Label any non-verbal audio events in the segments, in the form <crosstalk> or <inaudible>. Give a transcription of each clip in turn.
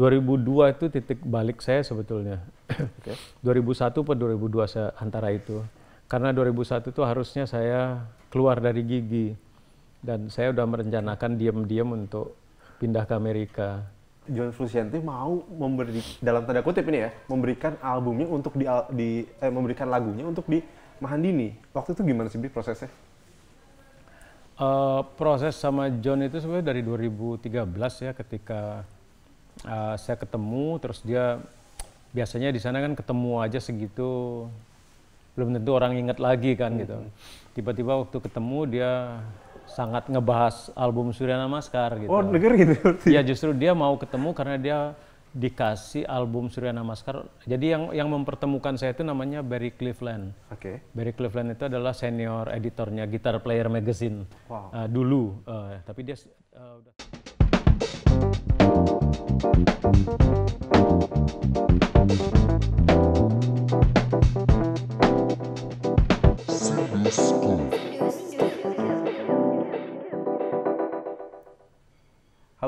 2002 itu titik balik saya sebetulnya. Okay. 2001 atau 2002 saya, antara itu. Karena 2001 itu harusnya saya keluar dari gigi. Dan saya sudah merencanakan diam-diam untuk pindah ke Amerika. John Frusciante mau memberi dalam tanda kutip ini ya memberikan albumnya untuk di, di eh, memberikan lagunya untuk di Mahandini waktu itu gimana sih prosesnya? Uh, proses sama John itu sebenarnya dari 2013 ya ketika uh, saya ketemu terus dia biasanya di sana kan ketemu aja segitu belum tentu orang ingat lagi kan gitu. hmm. gitu. Tiba-tiba waktu ketemu dia sangat ngebahas album Surya Namaskar gitu. Oh, denger gitu. Iya, justru dia mau ketemu karena dia dikasih album Surya Namaskar. Jadi yang yang mempertemukan saya itu namanya Barry Cleveland. Oke. Okay. Barry Cleveland itu adalah senior editornya Guitar Player Magazine. Wow. Uh, dulu, uh, tapi dia uh, udah Halo,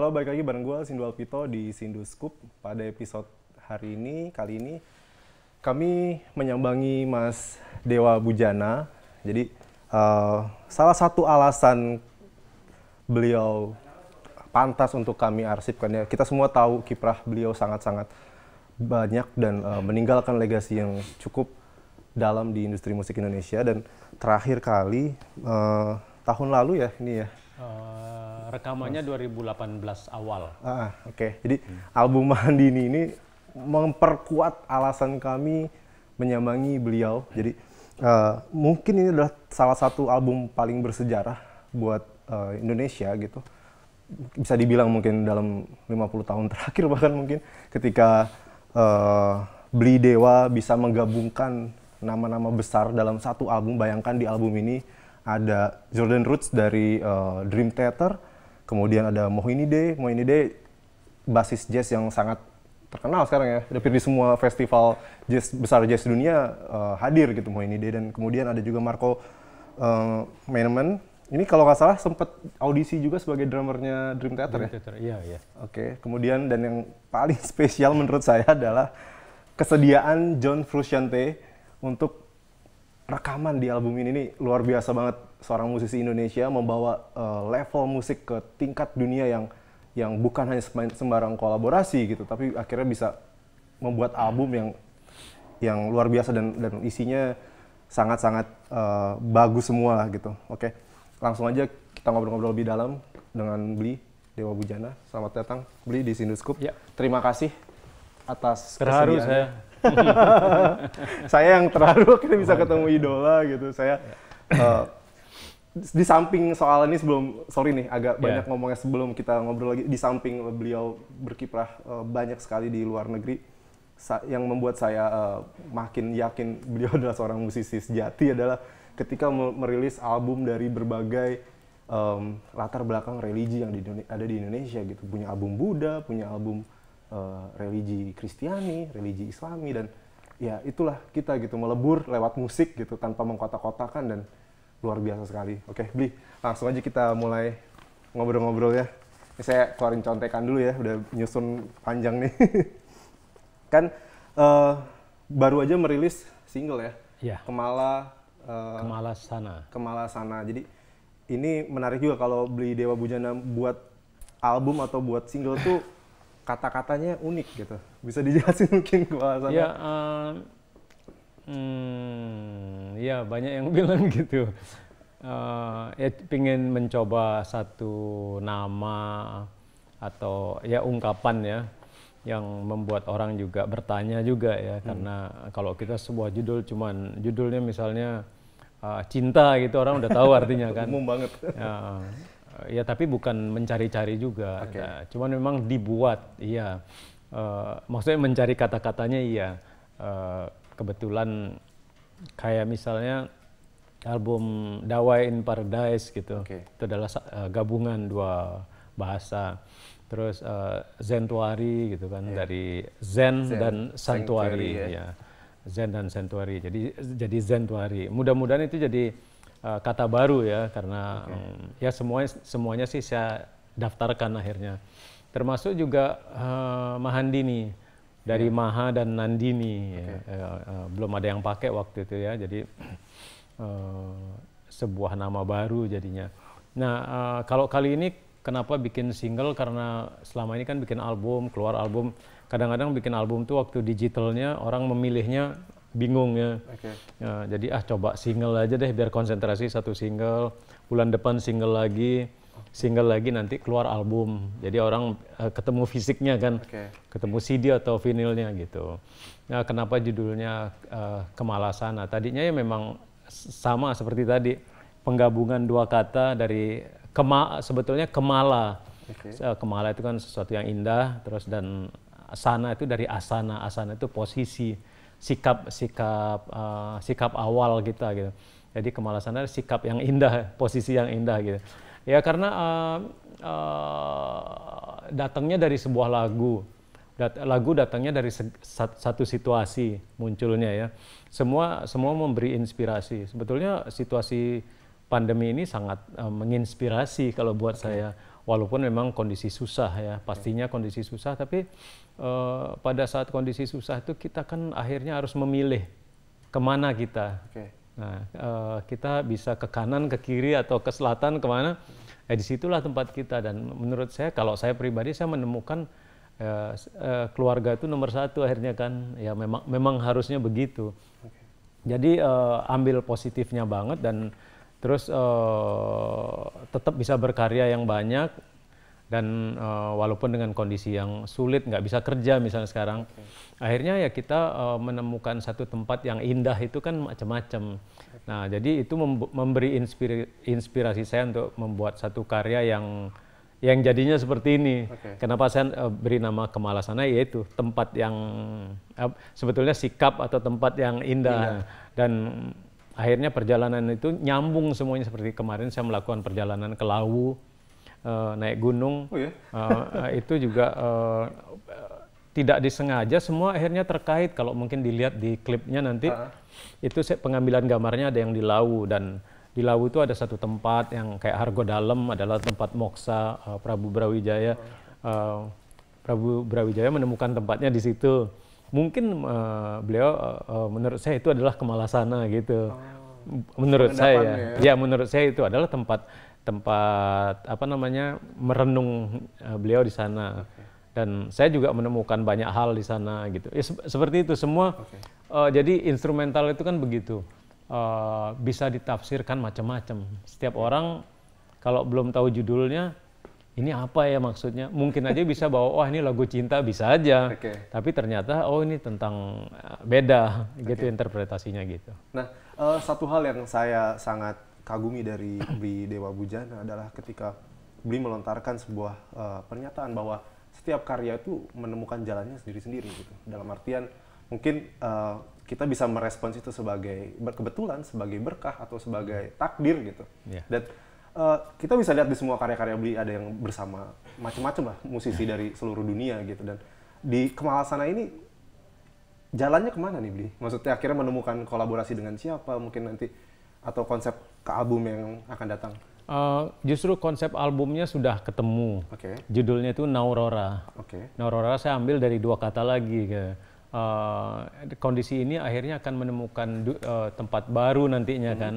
balik lagi bareng gue Sindu Alvito di Sindu Scoop. Pada episode hari ini, kali ini kami menyambangi Mas Dewa Bujana. Jadi uh, salah satu alasan beliau pantas untuk kami arsipkan ya. Kita semua tahu kiprah beliau sangat-sangat banyak dan uh, meninggalkan legasi yang cukup dalam di industri musik Indonesia dan terakhir kali uh, tahun lalu ya ini ya. Uh, rekamannya Mas. 2018 awal. Ah, oke. Okay. Jadi hmm. album <laughs> Mandini ini memperkuat alasan kami menyambangi beliau. Jadi uh, mungkin ini adalah salah satu album paling bersejarah buat uh, Indonesia gitu bisa dibilang mungkin dalam 50 tahun terakhir bahkan mungkin ketika uh, Bli Dewa bisa menggabungkan nama-nama besar dalam satu album. Bayangkan di album ini ada Jordan Roots dari uh, Dream Theater, kemudian ada Mohini Day Mohini Day basis jazz yang sangat terkenal sekarang ya. Hampir di semua festival jazz besar jazz dunia uh, hadir gitu Mohini Day dan kemudian ada juga Marco uh, Mainman ini kalau nggak salah sempat audisi juga sebagai drummernya Dream Theater Dream ya? Theater, iya, iya. Oke, okay. kemudian dan yang paling <laughs> spesial menurut saya adalah kesediaan John Frusciante untuk rekaman di album ini, ini luar biasa banget seorang musisi Indonesia membawa uh, level musik ke tingkat dunia yang yang bukan hanya sembarang kolaborasi gitu, tapi akhirnya bisa membuat album yang yang luar biasa dan dan isinya sangat-sangat uh, bagus semua lah gitu. Oke. Okay langsung aja kita ngobrol-ngobrol lebih dalam dengan Bli Dewa Bujana. Selamat datang Bli di Sinuskup. Ya. Terima kasih atas terharu saya. <laughs> saya yang terharu kita bisa ketemu idola gitu. Saya uh, di samping soal ini sebelum sorry nih agak yeah. banyak ngomongnya sebelum kita ngobrol lagi di samping beliau berkiprah uh, banyak sekali di luar negeri yang membuat saya uh, makin yakin beliau <laughs> adalah seorang musisi sejati adalah ketika merilis album dari berbagai um, latar belakang religi yang di, ada di Indonesia gitu punya album Buddha punya album uh, religi Kristiani religi Islami dan ya itulah kita gitu melebur lewat musik gitu tanpa mengkotak-kotakan dan luar biasa sekali oke Bli langsung aja kita mulai ngobrol-ngobrol ya ini saya keluarin contekan dulu ya udah nyusun panjang nih <laughs> kan uh, baru aja merilis single ya yeah. Kemala Eh, kemalasana. Kemalasana. Jadi ini menarik juga kalau beli Dewa Bujana buat album atau buat single tuh <laughs> kata-katanya unik gitu. Bisa dijelasin <laughs> mungkin kemalasana? Ya, um, hmm, ya banyak yang <laughs> bilang gitu. Uh, ya pengen mencoba satu nama atau ya ungkapan ya yang membuat orang juga bertanya juga ya hmm. karena kalau kita sebuah judul cuman judulnya misalnya uh, cinta gitu orang udah tahu artinya <laughs> kan umum banget <laughs> ya, eh, ya tapi bukan mencari-cari juga okay. nah, cuman memang dibuat iya uh, maksudnya mencari kata-katanya iya uh, kebetulan kayak misalnya album Dawai in Paradise gitu okay. itu adalah uh, gabungan dua bahasa terus uh, Zentuari gitu kan yeah. dari Zen, Zen dan Santuari ya. ya. Zen dan Santuari. Jadi jadi Zentuari. Mudah-mudahan itu jadi uh, kata baru ya karena okay. um, mm, ya semuanya semuanya sih saya daftarkan akhirnya. Termasuk juga uh, eh, Mahandini dari yeah. Maha dan Nandini. Okay. Ya. Uh, uh, belum ada yang pakai waktu itu ya. Jadi uh, sebuah nama baru jadinya. Nah, uh, kalau kali ini kenapa bikin single karena selama ini kan bikin album, keluar album. Kadang-kadang bikin album tuh waktu digitalnya orang memilihnya bingung ya. Okay. ya. Jadi ah coba single aja deh biar konsentrasi satu single. Bulan depan single lagi, single lagi nanti keluar album. Jadi orang uh, ketemu fisiknya kan, okay. ketemu CD atau vinilnya gitu. Nah kenapa judulnya uh, kemalasan? Nah tadinya ya memang sama seperti tadi penggabungan dua kata dari Kema, sebetulnya Kemala. Okay. Kemala itu kan sesuatu yang indah, terus dan asana itu dari asana, asana itu posisi, sikap sikap uh, sikap awal kita gitu. Jadi kemala adalah sikap yang indah, posisi yang indah gitu. Ya karena uh, uh, datangnya dari sebuah lagu, Dat lagu datangnya dari satu situasi munculnya ya. Semua semua memberi inspirasi. Sebetulnya situasi pandemi ini sangat uh, menginspirasi kalau buat okay. saya walaupun memang kondisi susah ya pastinya kondisi susah tapi uh, pada saat kondisi susah itu kita kan akhirnya harus memilih kemana kita okay. nah uh, kita bisa ke kanan ke kiri atau ke selatan kemana eh disitulah tempat kita dan menurut saya kalau saya pribadi saya menemukan uh, keluarga itu nomor satu akhirnya kan ya memang memang harusnya begitu jadi uh, ambil positifnya banget dan terus uh, tetap bisa berkarya yang banyak dan uh, walaupun dengan kondisi yang sulit nggak bisa kerja misalnya sekarang okay. akhirnya ya kita uh, menemukan satu tempat yang indah itu kan macam-macam nah jadi itu memberi inspir inspirasi saya untuk membuat satu karya yang yang jadinya seperti ini okay. kenapa saya uh, beri nama kemalasannya yaitu tempat yang uh, sebetulnya sikap atau tempat yang indah, indah. dan akhirnya perjalanan itu nyambung semuanya seperti kemarin saya melakukan perjalanan ke Lawu uh, naik gunung oh, uh, itu juga uh, tidak disengaja semua akhirnya terkait kalau mungkin dilihat di klipnya nanti uh ah. -huh. itu pengambilan gambarnya ada yang di Lawu dan di Lawu itu ada satu tempat yang kayak Hargo dalam adalah tempat moksa uh, Prabu Brawijaya uh, Prabu Brawijaya menemukan tempatnya di situ mungkin uh, beliau uh, menurut saya itu adalah kemalasana gitu. Oh. Menurut saya. Ya. ya menurut saya itu adalah tempat tempat apa namanya merenung uh, beliau di sana. Okay. Dan saya juga menemukan banyak hal di sana gitu. Ya, se seperti itu semua. Okay. Uh, jadi instrumental itu kan begitu. Uh, bisa ditafsirkan macam-macam. Setiap orang kalau belum tahu judulnya ini apa ya maksudnya? Mungkin aja bisa bahwa oh ini lagu cinta bisa aja. Okay. Tapi ternyata oh ini tentang eh, beda gitu interpretasinya gitu. Nah, uh, satu hal yang saya sangat kagumi dari Bli Dewa Bujana adalah ketika Bli melontarkan sebuah uh, pernyataan bahwa setiap karya itu menemukan jalannya sendiri-sendiri gitu. Dalam artian mungkin uh, kita bisa merespons itu sebagai kebetulan, sebagai berkah atau sebagai takdir gitu. Yeah. Dan Eh, kita bisa lihat di semua karya-karya beli ada yang bersama macam-macam lah musisi dari seluruh dunia gitu dan di Kemalasana ini jalannya kemana nih beli Maksudnya akhirnya menemukan kolaborasi dengan siapa mungkin nanti atau konsep ke album yang akan datang? Uh, justru konsep albumnya sudah ketemu. Okay. Judulnya itu Naurora. Okay. Naurora saya ambil dari dua kata lagi. Uh, kondisi ini akhirnya akan menemukan uh, tempat baru nantinya hmm. kan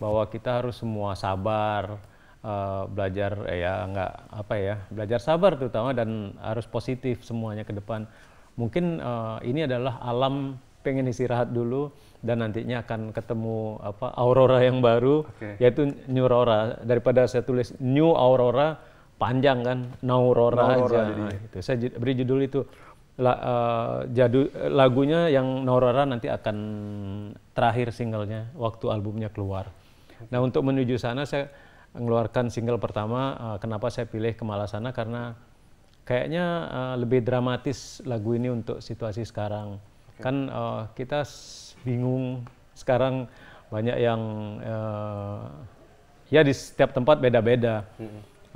bahwa kita harus semua sabar uh, belajar eh, ya nggak apa ya belajar sabar terutama dan harus positif semuanya ke depan mungkin uh, ini adalah alam pengen istirahat dulu dan nantinya akan ketemu apa aurora yang baru okay. yaitu new aurora daripada saya tulis new aurora panjang kan naurora, no aja jadi. Nah, itu saya beri judul itu La, uh, jadu, lagunya yang naurora nanti akan terakhir singlenya waktu albumnya keluar. Nah untuk menuju sana saya mengeluarkan single pertama. Uh, kenapa saya pilih Kemalasana karena kayaknya uh, lebih dramatis lagu ini untuk situasi sekarang. Okay. Kan uh, kita bingung sekarang banyak yang uh, ya di setiap tempat beda-beda.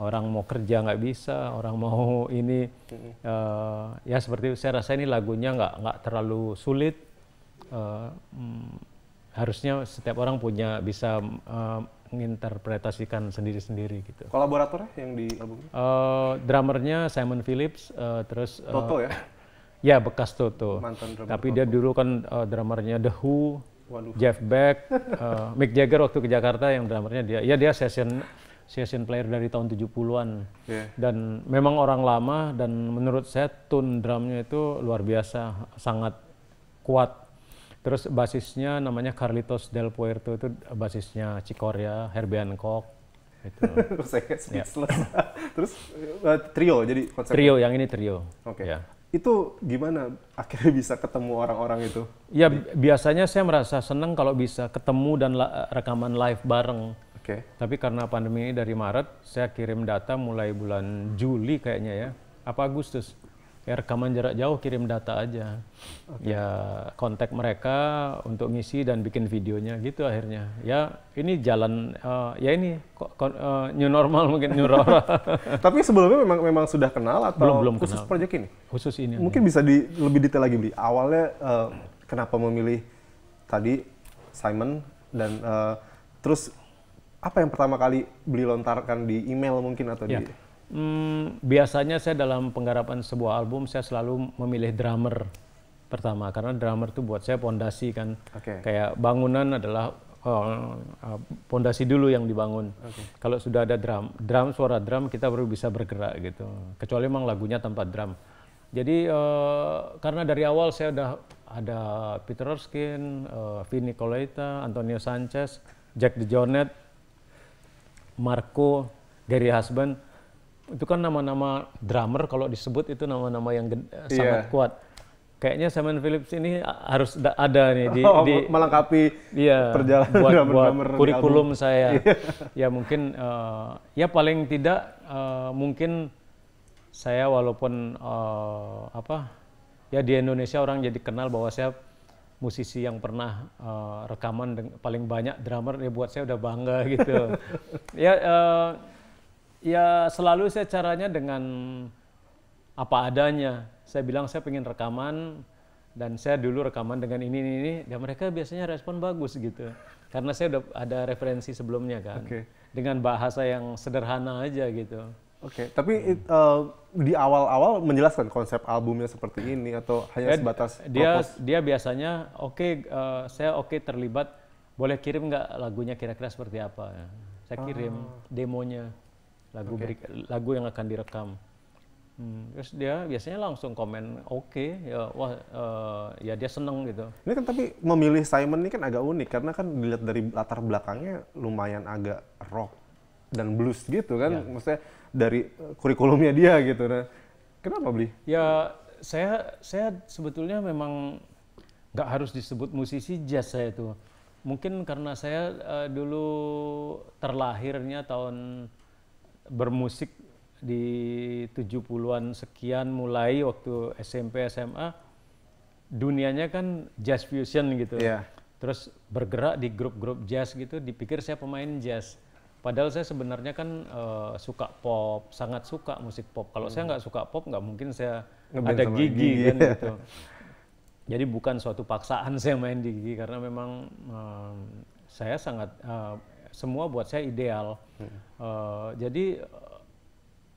Orang mau kerja nggak bisa, orang mau <laughs> ini mm -hmm. uh, ya seperti saya rasa ini lagunya nggak nggak terlalu sulit. Uh, mm, harusnya setiap orang punya bisa uh, menginterpretasikan sendiri-sendiri gitu. kolaborator yang di album? Uh, drummernya Simon Phillips, uh, terus uh, Toto ya? <laughs> Ya bekas Toto. Mantan drummer Tapi Toto. dia dulu kan uh, drummernya The Who, Waduh. Jeff Beck, uh, <laughs> Mick Jagger waktu ke Jakarta yang drummernya dia. Ya dia session session player dari tahun 70-an. Yeah. Dan memang orang lama dan menurut saya tune drumnya itu luar biasa, sangat kuat Terus basisnya namanya Carlitos del Puerto itu basisnya Cicoria, Herbian Koch. Itu. <laughs> ya. <laughs> Terus uh, trio jadi konsep. Trio yang ini trio. Oke. Okay. Ya. Itu gimana akhirnya <laughs> bisa ketemu orang-orang itu? Ya biasanya saya merasa senang kalau bisa ketemu dan eh, rekaman live bareng. Oke. Okay. Tapi karena pandemi ini dari Maret, saya kirim data mulai bulan Juli kayaknya ya, apa Agustus ya rekaman jarak jauh kirim data aja okay. ya kontak mereka untuk ngisi dan bikin videonya gitu akhirnya ya ini jalan uh, ya ini kok uh, new normal mungkin new normal <laughs> tapi sebelumnya memang memang sudah kenal atau belum, belum khusus kenal. proyek ini khusus ini mungkin ini. bisa di lebih detail lagi beli awalnya uh, kenapa memilih tadi Simon dan uh, terus apa yang pertama kali beli lontarkan di email mungkin atau ya. di Hmm, biasanya saya dalam penggarapan sebuah album saya selalu memilih drummer pertama karena drummer itu buat saya pondasi kan. Okay. Kayak bangunan adalah oh, eh, pondasi oh, dulu yang dibangun. Okay. Kalau sudah ada drum, drum suara drum kita baru bisa bergerak gitu. Kecuali memang lagunya tanpa drum. Jadi uh, karena dari awal saya udah ada Peter Erskine, uh, Vinny Coleta, Antonio Sanchez, Jack DeJohnette, Marco, Gary Husband itu kan nama-nama drummer kalau disebut itu nama-nama yang yeah. Eh, iya. sangat kuat. Kayaknya Simon Phillips ini eh, harus ada nih di, oh, di melengkapi iya, perjalanan buat, drummer, buat drummer kurikulum album. saya. Iya. ya mungkin uh, ya paling tidak uh, mungkin saya walaupun uh, apa ya di Indonesia orang jadi kenal bahwa saya musisi yang pernah uh, rekaman paling banyak drummer ya buat saya udah bangga gitu. <laughs> ya uh, ya selalu saya caranya dengan apa adanya. Saya bilang saya pengen rekaman dan saya dulu rekaman dengan ini ini, ini dan ya, mereka biasanya respon bagus gitu. Karena saya udah ada referensi sebelumnya kan. Okay. Dengan bahasa yang sederhana aja gitu. Oke, okay. tapi it, uh, di awal-awal menjelaskan konsep albumnya seperti ini atau hanya ya, sebatas dia propos? dia biasanya oke okay, uh, eh, saya oke okay terlibat boleh kirim nggak lagunya kira-kira seperti apa? Saya kirim ah. demonya lagu okay. berik, lagu yang akan direkam. Hmm, terus dia biasanya langsung komen oke okay, ya wah uh, ya dia seneng gitu. Ini kan tapi memilih Simon ini kan agak unik karena kan dilihat dari latar belakangnya lumayan agak rock dan blues gitu kan, ya. maksudnya dari eh, kurikulumnya dia gitu. Nah, kenapa beli? Ya saya saya sebetulnya memang nggak harus disebut musisi jazz saya tuh. Mungkin karena saya uh, dulu terlahirnya tahun bermusik di 70-an sekian mulai waktu SMP SMA dunianya kan jazz fusion gitu. Yeah. Terus bergerak di grup-grup jazz gitu dipikir saya pemain jazz. Padahal saya sebenarnya kan uh, suka pop, sangat suka musik pop. Kalau hmm. saya nggak suka pop nggak mungkin saya Ngeband ada gigi, gigi kan gitu. <laughs> Jadi bukan suatu paksaan <laughs> saya main di gigi karena memang um, saya sangat uh, semua buat saya ideal. Hmm. Uh, jadi eh,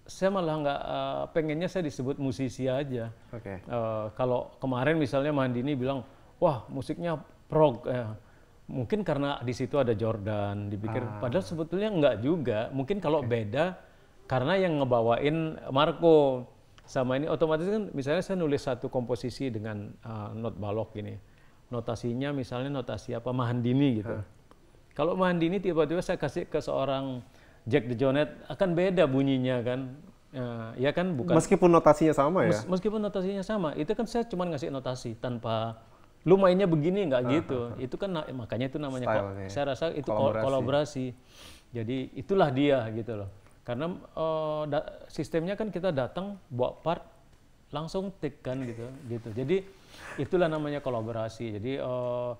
saya malah nggak uh, pengennya saya disebut musisi aja. Okay. Uh, kalau kemarin misalnya Mandini bilang, wah musiknya prog, eh, mungkin karena di situ ada Jordan, dipikir. Ah. Padahal sebetulnya nggak juga. Mungkin kalau okay. beda karena yang ngebawain Marco sama ini otomatis kan misalnya saya nulis satu komposisi dengan uh, not balok ini notasinya misalnya notasi apa Mahandini gitu huh. Kalau mandi ini tiba-tiba saya kasih ke seorang Jack the Jonet akan beda bunyinya kan. Ya, ya kan bukan. Meskipun notasinya sama ya. meskipun notasinya sama, itu kan saya cuma ngasih notasi tanpa lu mainnya begini nggak ah, gitu. Uh, uh, uh. Itu kan makanya itu namanya kok. Ya. saya rasa itu kolaborasi. kolaborasi. Jadi itulah dia gitu loh. Karena uh, sistemnya kan kita datang buat part langsung tekan kan gitu gitu. Jadi itulah namanya kolaborasi. Jadi uh,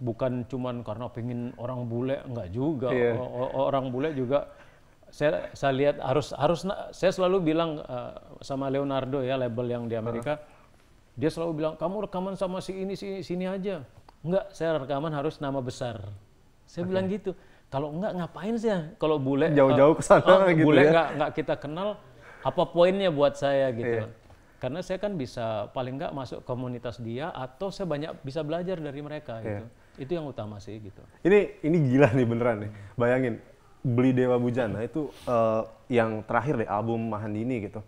bukan cuma karena pengen orang bule enggak juga yeah. o orang bule juga saya saya lihat harus harus saya selalu bilang uh, sama Leonardo ya label yang di Amerika uh. dia selalu bilang kamu rekaman sama si ini si sini aja enggak saya rekaman harus nama besar saya okay. bilang gitu kalau enggak ngapain sih kalau bule jauh-jauh eh, ke sana uh, gitu bule ya. enggak enggak kita kenal apa poinnya buat saya gitu yeah. karena saya kan bisa paling enggak masuk komunitas dia atau saya banyak bisa belajar dari mereka yeah. gitu itu yang utama sih gitu. Ini ini gila nih beneran nih. Bayangin beli Dewa Bujana itu uh, yang terakhir deh album Mahandini gitu.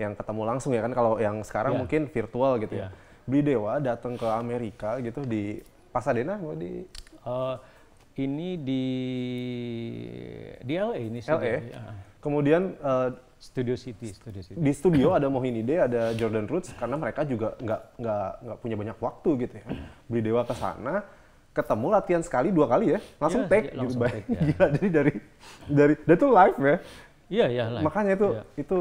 Yang ketemu langsung ya kan kalau yang sekarang yeah. mungkin virtual gitu yeah. ya. Iya. Beli Dewa datang ke Amerika gitu di Pasadena mau di uh, ini di di LA ini sih. LA. Iya. Kemudian uh, Studio City, Studio City. Di studio ada Mohini De ada Jordan Roots karena mereka juga nggak nggak nggak punya banyak waktu gitu ya. Beli Dewa ke sana, ketemu latihan sekali dua kali ya langsung yeah, take iya, gitu langsung take, ya. gila <laughs> jadi dari dari dan itu live ya iya iya lah. makanya itu yeah. itu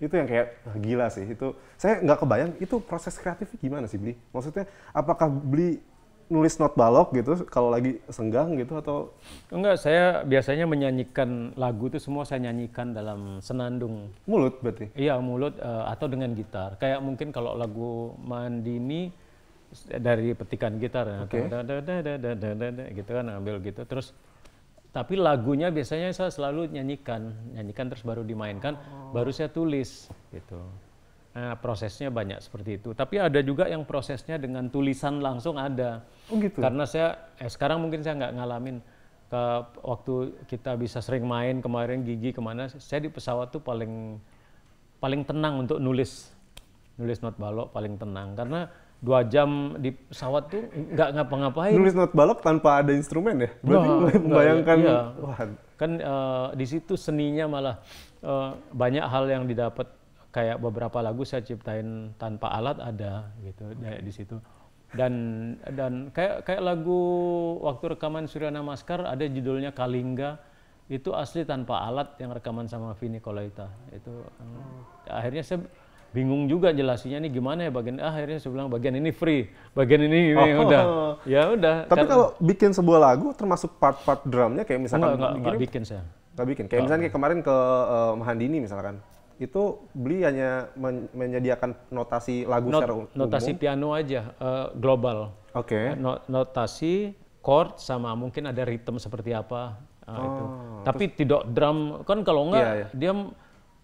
itu yang kayak gila sih itu saya nggak kebayang itu proses kreatifnya gimana sih beli maksudnya apakah beli nulis not balok gitu kalau lagi senggang gitu atau enggak saya biasanya menyanyikan lagu itu semua saya nyanyikan dalam senandung mulut berarti iya mulut eh, atau dengan gitar kayak mungkin kalau lagu mandini dari petikan gitar okay. gitu kan ambil gitu terus tapi lagunya biasanya saya selalu nyanyikan nyanyikan terus baru dimainkan oh. baru saya tulis gitu nah, prosesnya banyak seperti itu tapi ada juga yang prosesnya dengan tulisan langsung ada oh gitu karena saya eh, sekarang mungkin saya nggak ngalamin ke waktu kita bisa sering main kemarin gigi kemana saya di pesawat tuh paling paling tenang untuk nulis nulis not balok paling tenang karena dua jam di pesawat tuh nggak ngapa-ngapain. Nulis not balok tanpa ada instrumen ya? Berarti nah, membayangkan, iya. Kan uh, di situ seninya malah uh, banyak hal yang didapat. Kayak beberapa lagu saya ciptain tanpa alat ada gitu kayak di situ. Dan dan kayak kayak lagu waktu rekaman Suryana Maskar ada judulnya Kalingga itu asli tanpa alat yang rekaman sama Vini Kolaita itu oh. akhirnya saya bingung juga jelasinya ini gimana ya bagian ah, akhirnya saya bilang bagian ini free, bagian ini, oh. ini oh. udah. Ya udah. Tapi kan. kalau bikin sebuah lagu termasuk part-part drumnya kayak misalkan nggak nggak, nggak bikin saya. nggak bikin. Kayak oh. misalnya kayak kemarin ke uh, eh, Mahandini misalkan. Itu beli hanya men menyediakan notasi lagu Not, secara umum. Notasi piano aja uh, global. Oke. Eh, okay. notasi chord sama mungkin ada ritme seperti apa. Uh, oh, itu. Tapi terus, tidak drum kan kalau enggak iya, iya. dia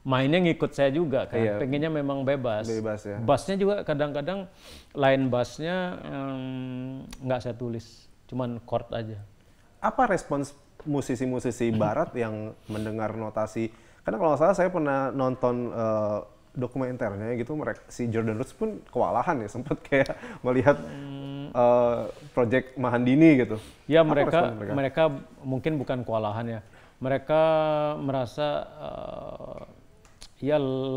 mainnya ngikut saya juga kan iya. pengennya memang bebas bebas ya bassnya juga kadang-kadang lain bassnya nggak hmm, saya tulis cuman chord aja apa respons musisi-musisi hmm. barat yang mendengar notasi karena kalau salah saya pernah nonton uh, dokumenternya gitu mereka si Jordan Roots pun kewalahan ya <laughs> sempat kayak melihat hmm. uh, project Mahandini gitu ya mereka mereka mereka mungkin bukan kewalahan ya mereka merasa uh, ya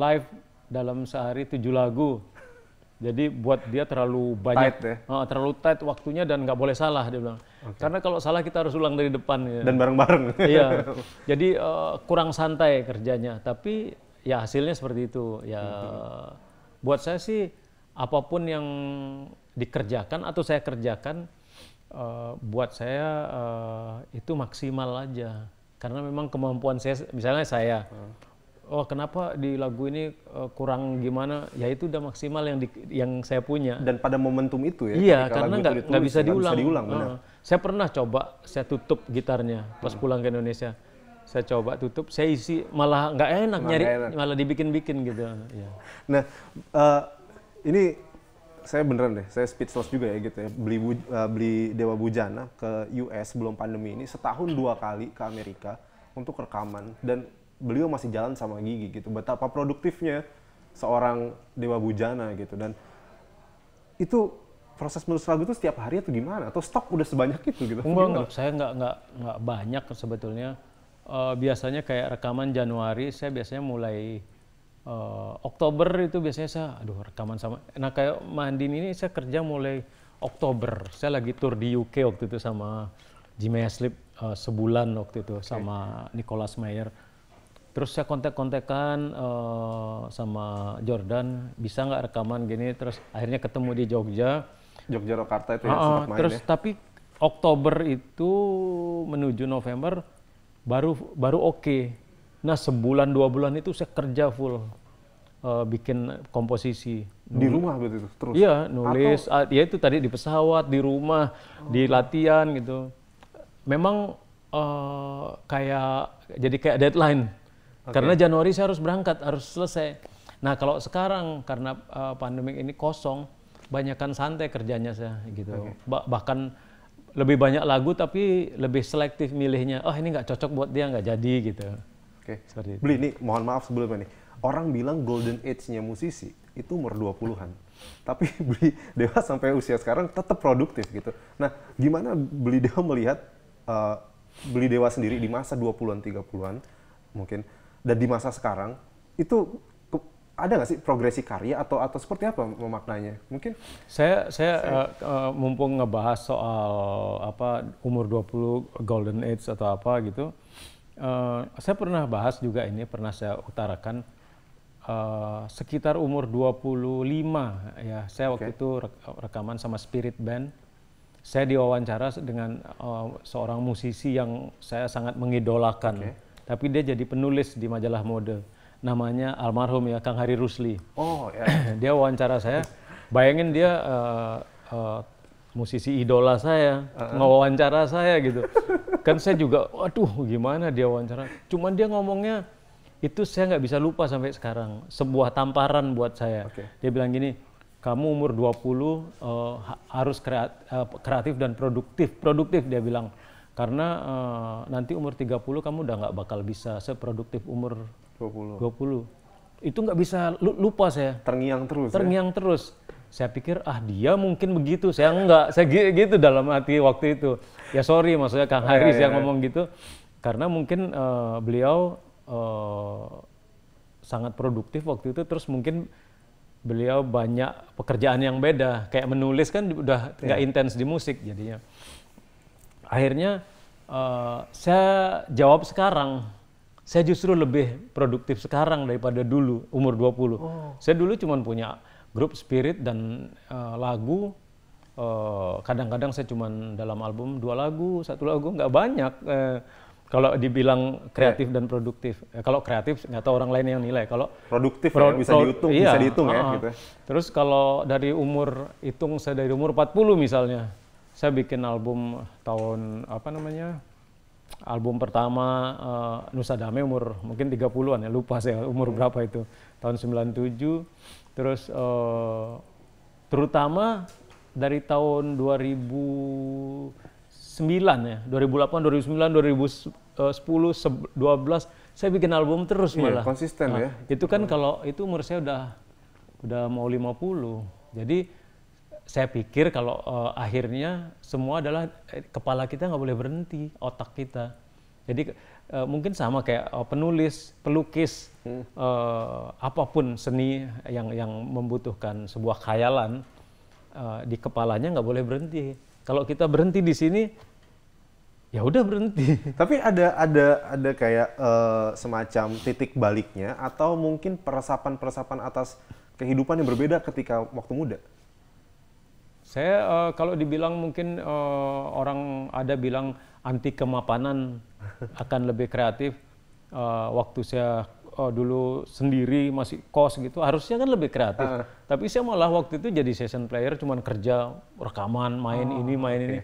live dalam sehari tujuh lagu. Jadi buat dia terlalu banyak, tight, ya? uh, terlalu tight waktunya dan nggak boleh salah dia bilang. Okay. Karena kalau salah kita harus ulang dari depan. Ya. Dan bareng-bareng. <laughs> iya. Jadi uh, kurang santai kerjanya, tapi ya hasilnya seperti itu. Ya hmm. buat saya sih apapun yang dikerjakan atau saya kerjakan uh, buat saya uh, itu maksimal aja. Karena memang kemampuan saya, misalnya saya. Mm oh kenapa di lagu ini uh, kurang gimana ya itu udah maksimal yang di, yang saya punya dan pada momentum itu ya iya karena nggak nggak bisa diulang, bisa saya pernah coba saya tutup gitarnya pas hmm. pulang ke Indonesia saya coba tutup saya isi malah nggak enak malah nyari enak. malah dibikin-bikin gitu ya. nah uh, ini saya beneran deh saya speechless juga ya gitu ya beli uh, beli Dewa Bujana ke US sebelum pandemi ini setahun dua kali ke Amerika untuk rekaman dan beliau masih jalan sama gigi gitu betapa produktifnya seorang dewa bujana gitu dan itu proses menulis lagu itu setiap hari atau gimana atau stok udah sebanyak itu gitu enggak enggak saya nggak enggak enggak banyak sebetulnya uh, biasanya kayak rekaman Januari saya biasanya mulai uh, Oktober itu biasanya saya aduh rekaman sama nah kayak Mandin ini saya kerja mulai Oktober saya lagi tour di UK waktu itu sama Jimmy Sleep uh, eh, sebulan waktu itu okay. sama Nicholas Meyer Terus saya kontak-kontakan uh, sama Jordan, bisa nggak rekaman gini? Terus akhirnya ketemu di Jogja. Jogja Jakarta itu uh, ya sempat main Terus ya. tapi Oktober itu menuju November baru baru oke. Okay. Nah sebulan dua bulan itu saya kerja full uh, bikin komposisi. Di rumah begitu terus? Iya nulis. Atau... Ya itu tadi di pesawat, di rumah, oh. di latihan gitu. Memang uh, kayak jadi kayak deadline karena Januari saya harus berangkat, harus selesai. Nah, kalau sekarang karena uh, eh, pandemi ini kosong, banyakkan santai kerjanya saya gitu. Okay. Ba bahkan lebih banyak lagu tapi lebih selektif milihnya. Oh, ini nggak cocok buat dia, nggak jadi gitu. Oke. Okay. Seperti itu. Beli Ini mohon maaf sebelumnya nih. Orang bilang golden age-nya musisi itu umur 20-an. Tapi <laughs> beli Dewa sampai usia sekarang tetap produktif gitu. Nah, gimana beli Dewa melihat uh, eh, beli Dewa sendiri di masa 20-an 30-an mungkin dan di masa sekarang itu ada nggak sih progresi karya atau atau seperti apa memaknanya? Mungkin saya saya, saya. Uh, mumpung ngebahas soal apa umur 20 golden age atau apa gitu. Uh, saya pernah bahas juga ini pernah saya utarakan uh, sekitar umur 25 ya. Saya waktu okay. itu rekaman sama Spirit Band. Saya diwawancara dengan uh, seorang musisi yang saya sangat mengidolakan. Okay tapi dia jadi penulis di majalah mode. Namanya almarhum ya Kang Hari Rusli. Oh ya. <clears throat> dia wawancara saya. Bayangin dia uh, uh, musisi idola saya, uh-uh. ngawancara saya gitu. kan saya juga, aduh gimana dia wawancara. Cuman dia ngomongnya, itu saya nggak bisa lupa sampai sekarang. Sebuah tamparan buat saya. Okay. Dia bilang gini, kamu umur 20 uh, eh, harus kreatif dan produktif. Produktif dia bilang. Karena uh, nanti umur 30 kamu udah nggak bakal bisa seproduktif umur 20. 20. Itu nggak bisa lupa saya. Terngiang terus. Ya? Terngiang ya? terus. Saya pikir ah dia mungkin begitu, saya nggak saya gitu dalam hati waktu itu. Ya sorry maksudnya Kang oh, Haris iya, yang iya. ngomong gitu. Karena mungkin uh, beliau uh, sangat produktif waktu itu terus mungkin beliau banyak pekerjaan yang beda kayak menulis kan udah nggak yeah. intens di musik jadinya akhirnya uh, saya jawab sekarang saya justru lebih produktif sekarang daripada dulu umur 20. Oh. Saya dulu cuma punya grup spirit dan uh, lagu eh, kadang-kadang uh, saya cuma dalam album dua lagu, satu lagu nggak banyak. Uh, kalau dibilang kreatif dan produktif. Eh, kalau kreatif nggak tahu orang lain yang nilai. Kalau produktif ya, pro ya, bisa dihitung, iya, bisa dihitung uh, ya gitu. Ya. Terus kalau dari umur hitung saya dari umur 40 misalnya saya bikin album tahun apa namanya album pertama uh, Nusa Dame umur mungkin 30-an ya lupa saya umur hmm. berapa itu tahun 97 terus uh, terutama dari tahun 2009 ya 2008 2009 2010 12 saya bikin album terus iya, malah konsisten nah, ya itu kan kalau itu umur saya udah udah mau 50 jadi saya pikir kalau uh, akhirnya semua adalah eh, kepala kita nggak boleh berhenti otak kita jadi uh, mungkin sama kayak uh, penulis pelukis hmm. uh, apapun seni yang yang membutuhkan sebuah khayalan uh, di kepalanya nggak boleh berhenti kalau kita berhenti di sini ya udah berhenti. <laughs> Tapi ada ada ada kayak uh, semacam titik baliknya atau mungkin peresapan-peresapan atas kehidupan yang berbeda ketika waktu muda. Saya uh, kalau dibilang mungkin uh, orang ada bilang anti kemapanan akan lebih kreatif. Uh, waktu saya uh, dulu sendiri masih kos gitu, harusnya kan lebih kreatif. Uh. Tapi saya malah waktu itu jadi session player, cuman kerja rekaman, main oh, ini, main okay. ini.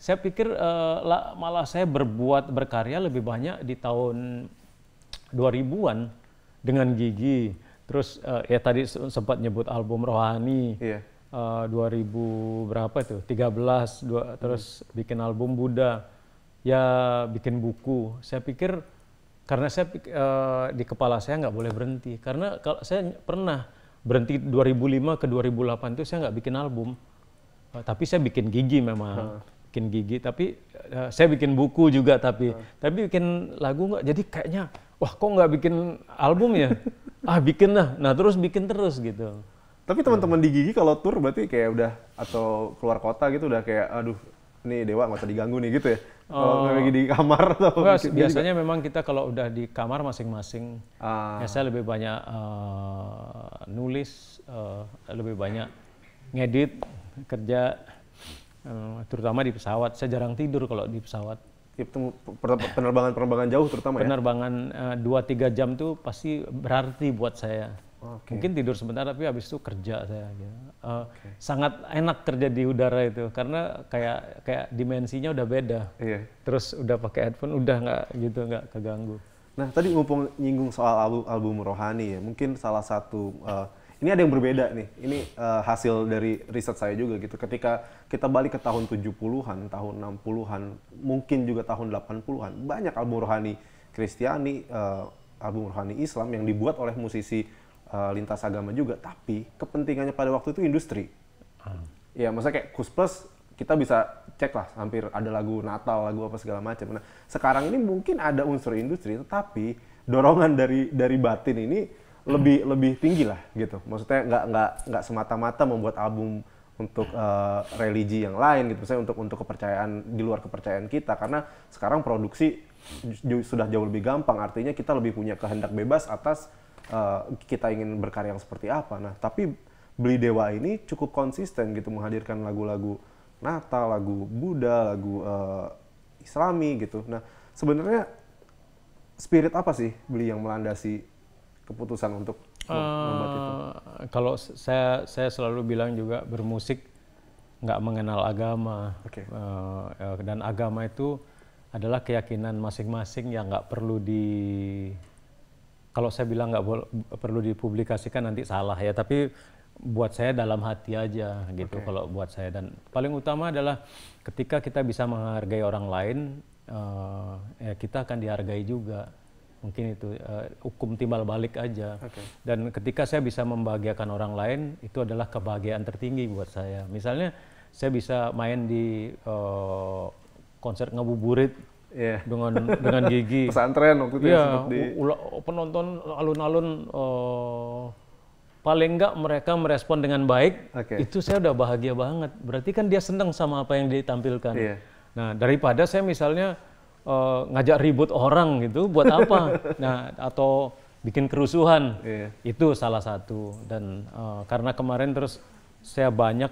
Saya pikir uh, lah, malah saya berbuat berkarya lebih banyak di tahun 2000-an dengan gigi. Terus uh, ya tadi sempat nyebut album Rohani. Yeah uh, eh, 2000 berapa tuh 13 dua, hmm. terus bikin album Buddha ya bikin buku saya pikir karena saya uh, di kepala saya nggak boleh berhenti karena kalau saya pernah berhenti 2005 ke 2008 itu saya nggak bikin album uh, tapi saya bikin gigi memang hmm. bikin gigi tapi uh, saya bikin buku juga tapi hmm. tapi bikin lagu nggak jadi kayaknya wah kok nggak bikin album ya <laughs> ah bikin lah nah terus bikin terus gitu tapi iya. teman-teman di Gigi kalau tur berarti kayak udah atau keluar kota gitu udah kayak aduh ini dewa nggak usah diganggu nih gitu ya. Oh. Kalau lagi di kamar atau biasanya juga. memang kita kalau udah di kamar masing-masing ah. ya saya lebih banyak uh, nulis uh, lebih banyak ngedit kerja uh, terutama di pesawat. Saya jarang tidur kalau di pesawat. itu iya, penerbangan penerbangan jauh terutama penerbangan, ya. Penerbangan dua tiga jam tuh pasti berarti buat saya Okay. Mungkin tidur sebentar tapi habis itu kerja saya. Gitu. Uh, okay. Sangat enak kerja di udara itu karena kayak kayak dimensinya udah beda. Yeah. Terus udah pakai headphone udah nggak gitu nggak keganggu. Nah tadi mumpung nyinggung soal album, album rohani ya, mungkin salah satu uh, ini ada yang berbeda nih. Ini uh, hasil dari riset saya juga gitu. Ketika kita balik ke tahun 70-an, tahun 60-an, mungkin juga tahun 80-an, banyak album rohani Kristiani, uh, album rohani Islam yang dibuat oleh musisi Eh, lintas agama juga, tapi kepentingannya pada waktu itu industri. Hmm. Ya, maksudnya kayak Kus Plus kita bisa cek lah hampir ada lagu Natal, lagu apa segala macam. Nah, sekarang ini mungkin ada unsur industri, tetapi dorongan dari dari batin ini hmm. lebih tinggi lah gitu. Maksudnya nggak nggak nggak semata-mata membuat album untuk uh, religi yang lain gitu, saya untuk untuk kepercayaan di luar kepercayaan kita, karena sekarang produksi sudah jauh lebih gampang. Artinya kita lebih punya kehendak bebas atas uh, kita ingin berkarya yang seperti apa. Nah, tapi Beli Dewa ini cukup konsisten gitu menghadirkan lagu-lagu Natal, lagu Buddha, lagu uh, Islami gitu. Nah, sebenarnya spirit apa sih Beli yang melandasi keputusan untuk uh, membuat itu? Eh, kalau saya saya selalu bilang juga bermusik nggak mengenal agama okay. uh, dan agama itu adalah keyakinan masing-masing yang nggak perlu di kalau saya bilang nggak perlu dipublikasikan nanti salah ya, tapi buat saya dalam hati aja gitu okay. kalau buat saya dan paling utama adalah ketika kita bisa menghargai orang lain uh, ya kita akan dihargai juga mungkin itu uh, hukum timbal balik aja okay. dan ketika saya bisa membahagiakan orang lain itu adalah kebahagiaan tertinggi buat saya misalnya saya bisa main di uh, konser ngabuburit yeah. dengan dengan gigi. <laughs> Pesantren waktu itu yeah, ya iya, ula, penonton alun-alun uh, paling nggak mereka merespon dengan baik, okay. itu saya udah bahagia banget. Berarti kan dia senang sama apa yang ditampilkan. Yeah. Nah daripada saya misalnya uh, ngajak ribut orang gitu, buat apa? <laughs> nah atau bikin kerusuhan, yeah. itu salah satu. Dan uh, karena kemarin terus saya banyak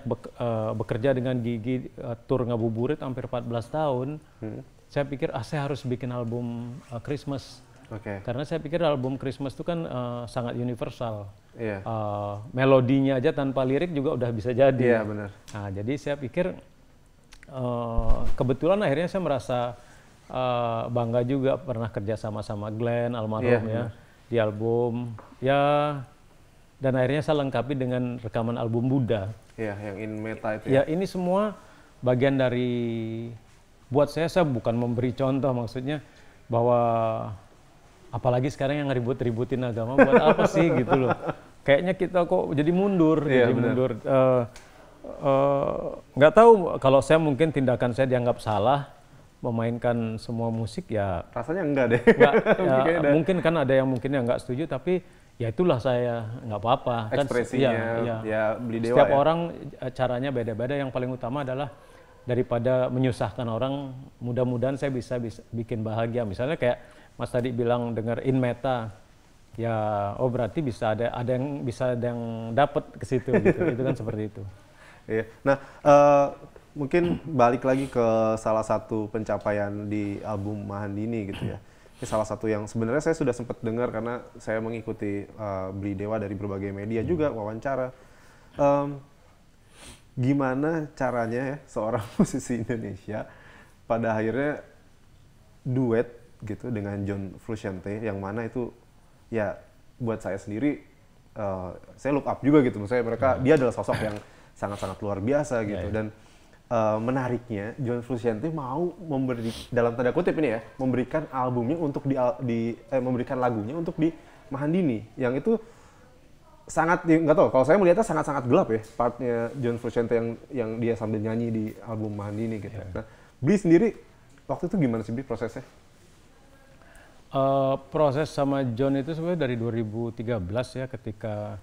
bekerja dengan gigi uh, tur ngabuburit hampir 14 tahun. Hmm saya pikir ah saya harus bikin album uh, Christmas. Okay. Karena saya pikir album Christmas itu kan uh, sangat universal. Yeah. Iya. Uh, melodinya aja tanpa lirik juga udah bisa jadi. yeah, bener. Nah, jadi saya pikir uh, kebetulan akhirnya saya merasa uh, bangga juga pernah kerja sama sama Glenn almarhum yeah, ya di album ya dan akhirnya saya lengkapi dengan rekaman album Buddha. ya yang in meta itu. Ya, ya ini semua bagian dari buat saya saya bukan memberi contoh maksudnya bahwa apalagi sekarang yang ribut-ributin agama buat <laughs> apa sih gitu loh. Kayaknya kita kok jadi mundur, yeah, jadi bener. mundur. Eh, eh, nggak uh, tahu kalau saya mungkin tindakan saya dianggap salah memainkan semua musik ya rasanya enggak deh enggak, <laughs> ya, mungkin kan ada yang mungkin yang nggak setuju tapi ya itulah saya nggak apa-apa kan ya, ekspresinya kan, ya, ya. ya beli dewa setiap ya. orang e, caranya beda-beda yang paling utama adalah daripada menyusahkan orang mudah-mudahan saya bisa, bisa bikin bahagia misalnya kayak Mas tadi bilang dengar in meta ya oh berarti bisa ada ada yang bisa ada yang dapat ke situ gitu <laughs> itu kan seperti itu iya nah uh, mungkin balik lagi ke salah satu pencapaian di album Mahandini gitu ya ini salah satu yang sebenarnya saya sudah sempat dengar karena saya mengikuti uh, Beli Dewa dari berbagai media juga wawancara um, gimana caranya ya seorang <laughs> musisi Indonesia pada akhirnya duet gitu dengan John Frusciante yang mana itu ya buat saya sendiri uh, saya look up juga gitu saya mereka hmm. dia adalah sosok yang <laughs> sangat-sangat luar biasa iya, gitu yeah, yeah. dan uh, menariknya John Frusciante mau memberi dalam tanda kutip ini ya memberikan albumnya untuk di, di eh, memberikan lagunya untuk di Mahandini yang itu sangat nggak tahu kalau saya melihatnya sangat-sangat gelap ya partnya John Frusciante yang yang dia sambil nyanyi di album Mandi ini gitu. Yeah. Nah, Bli sendiri waktu itu gimana sih Bli prosesnya? Uh, proses sama John itu sebenarnya dari 2013 ya ketika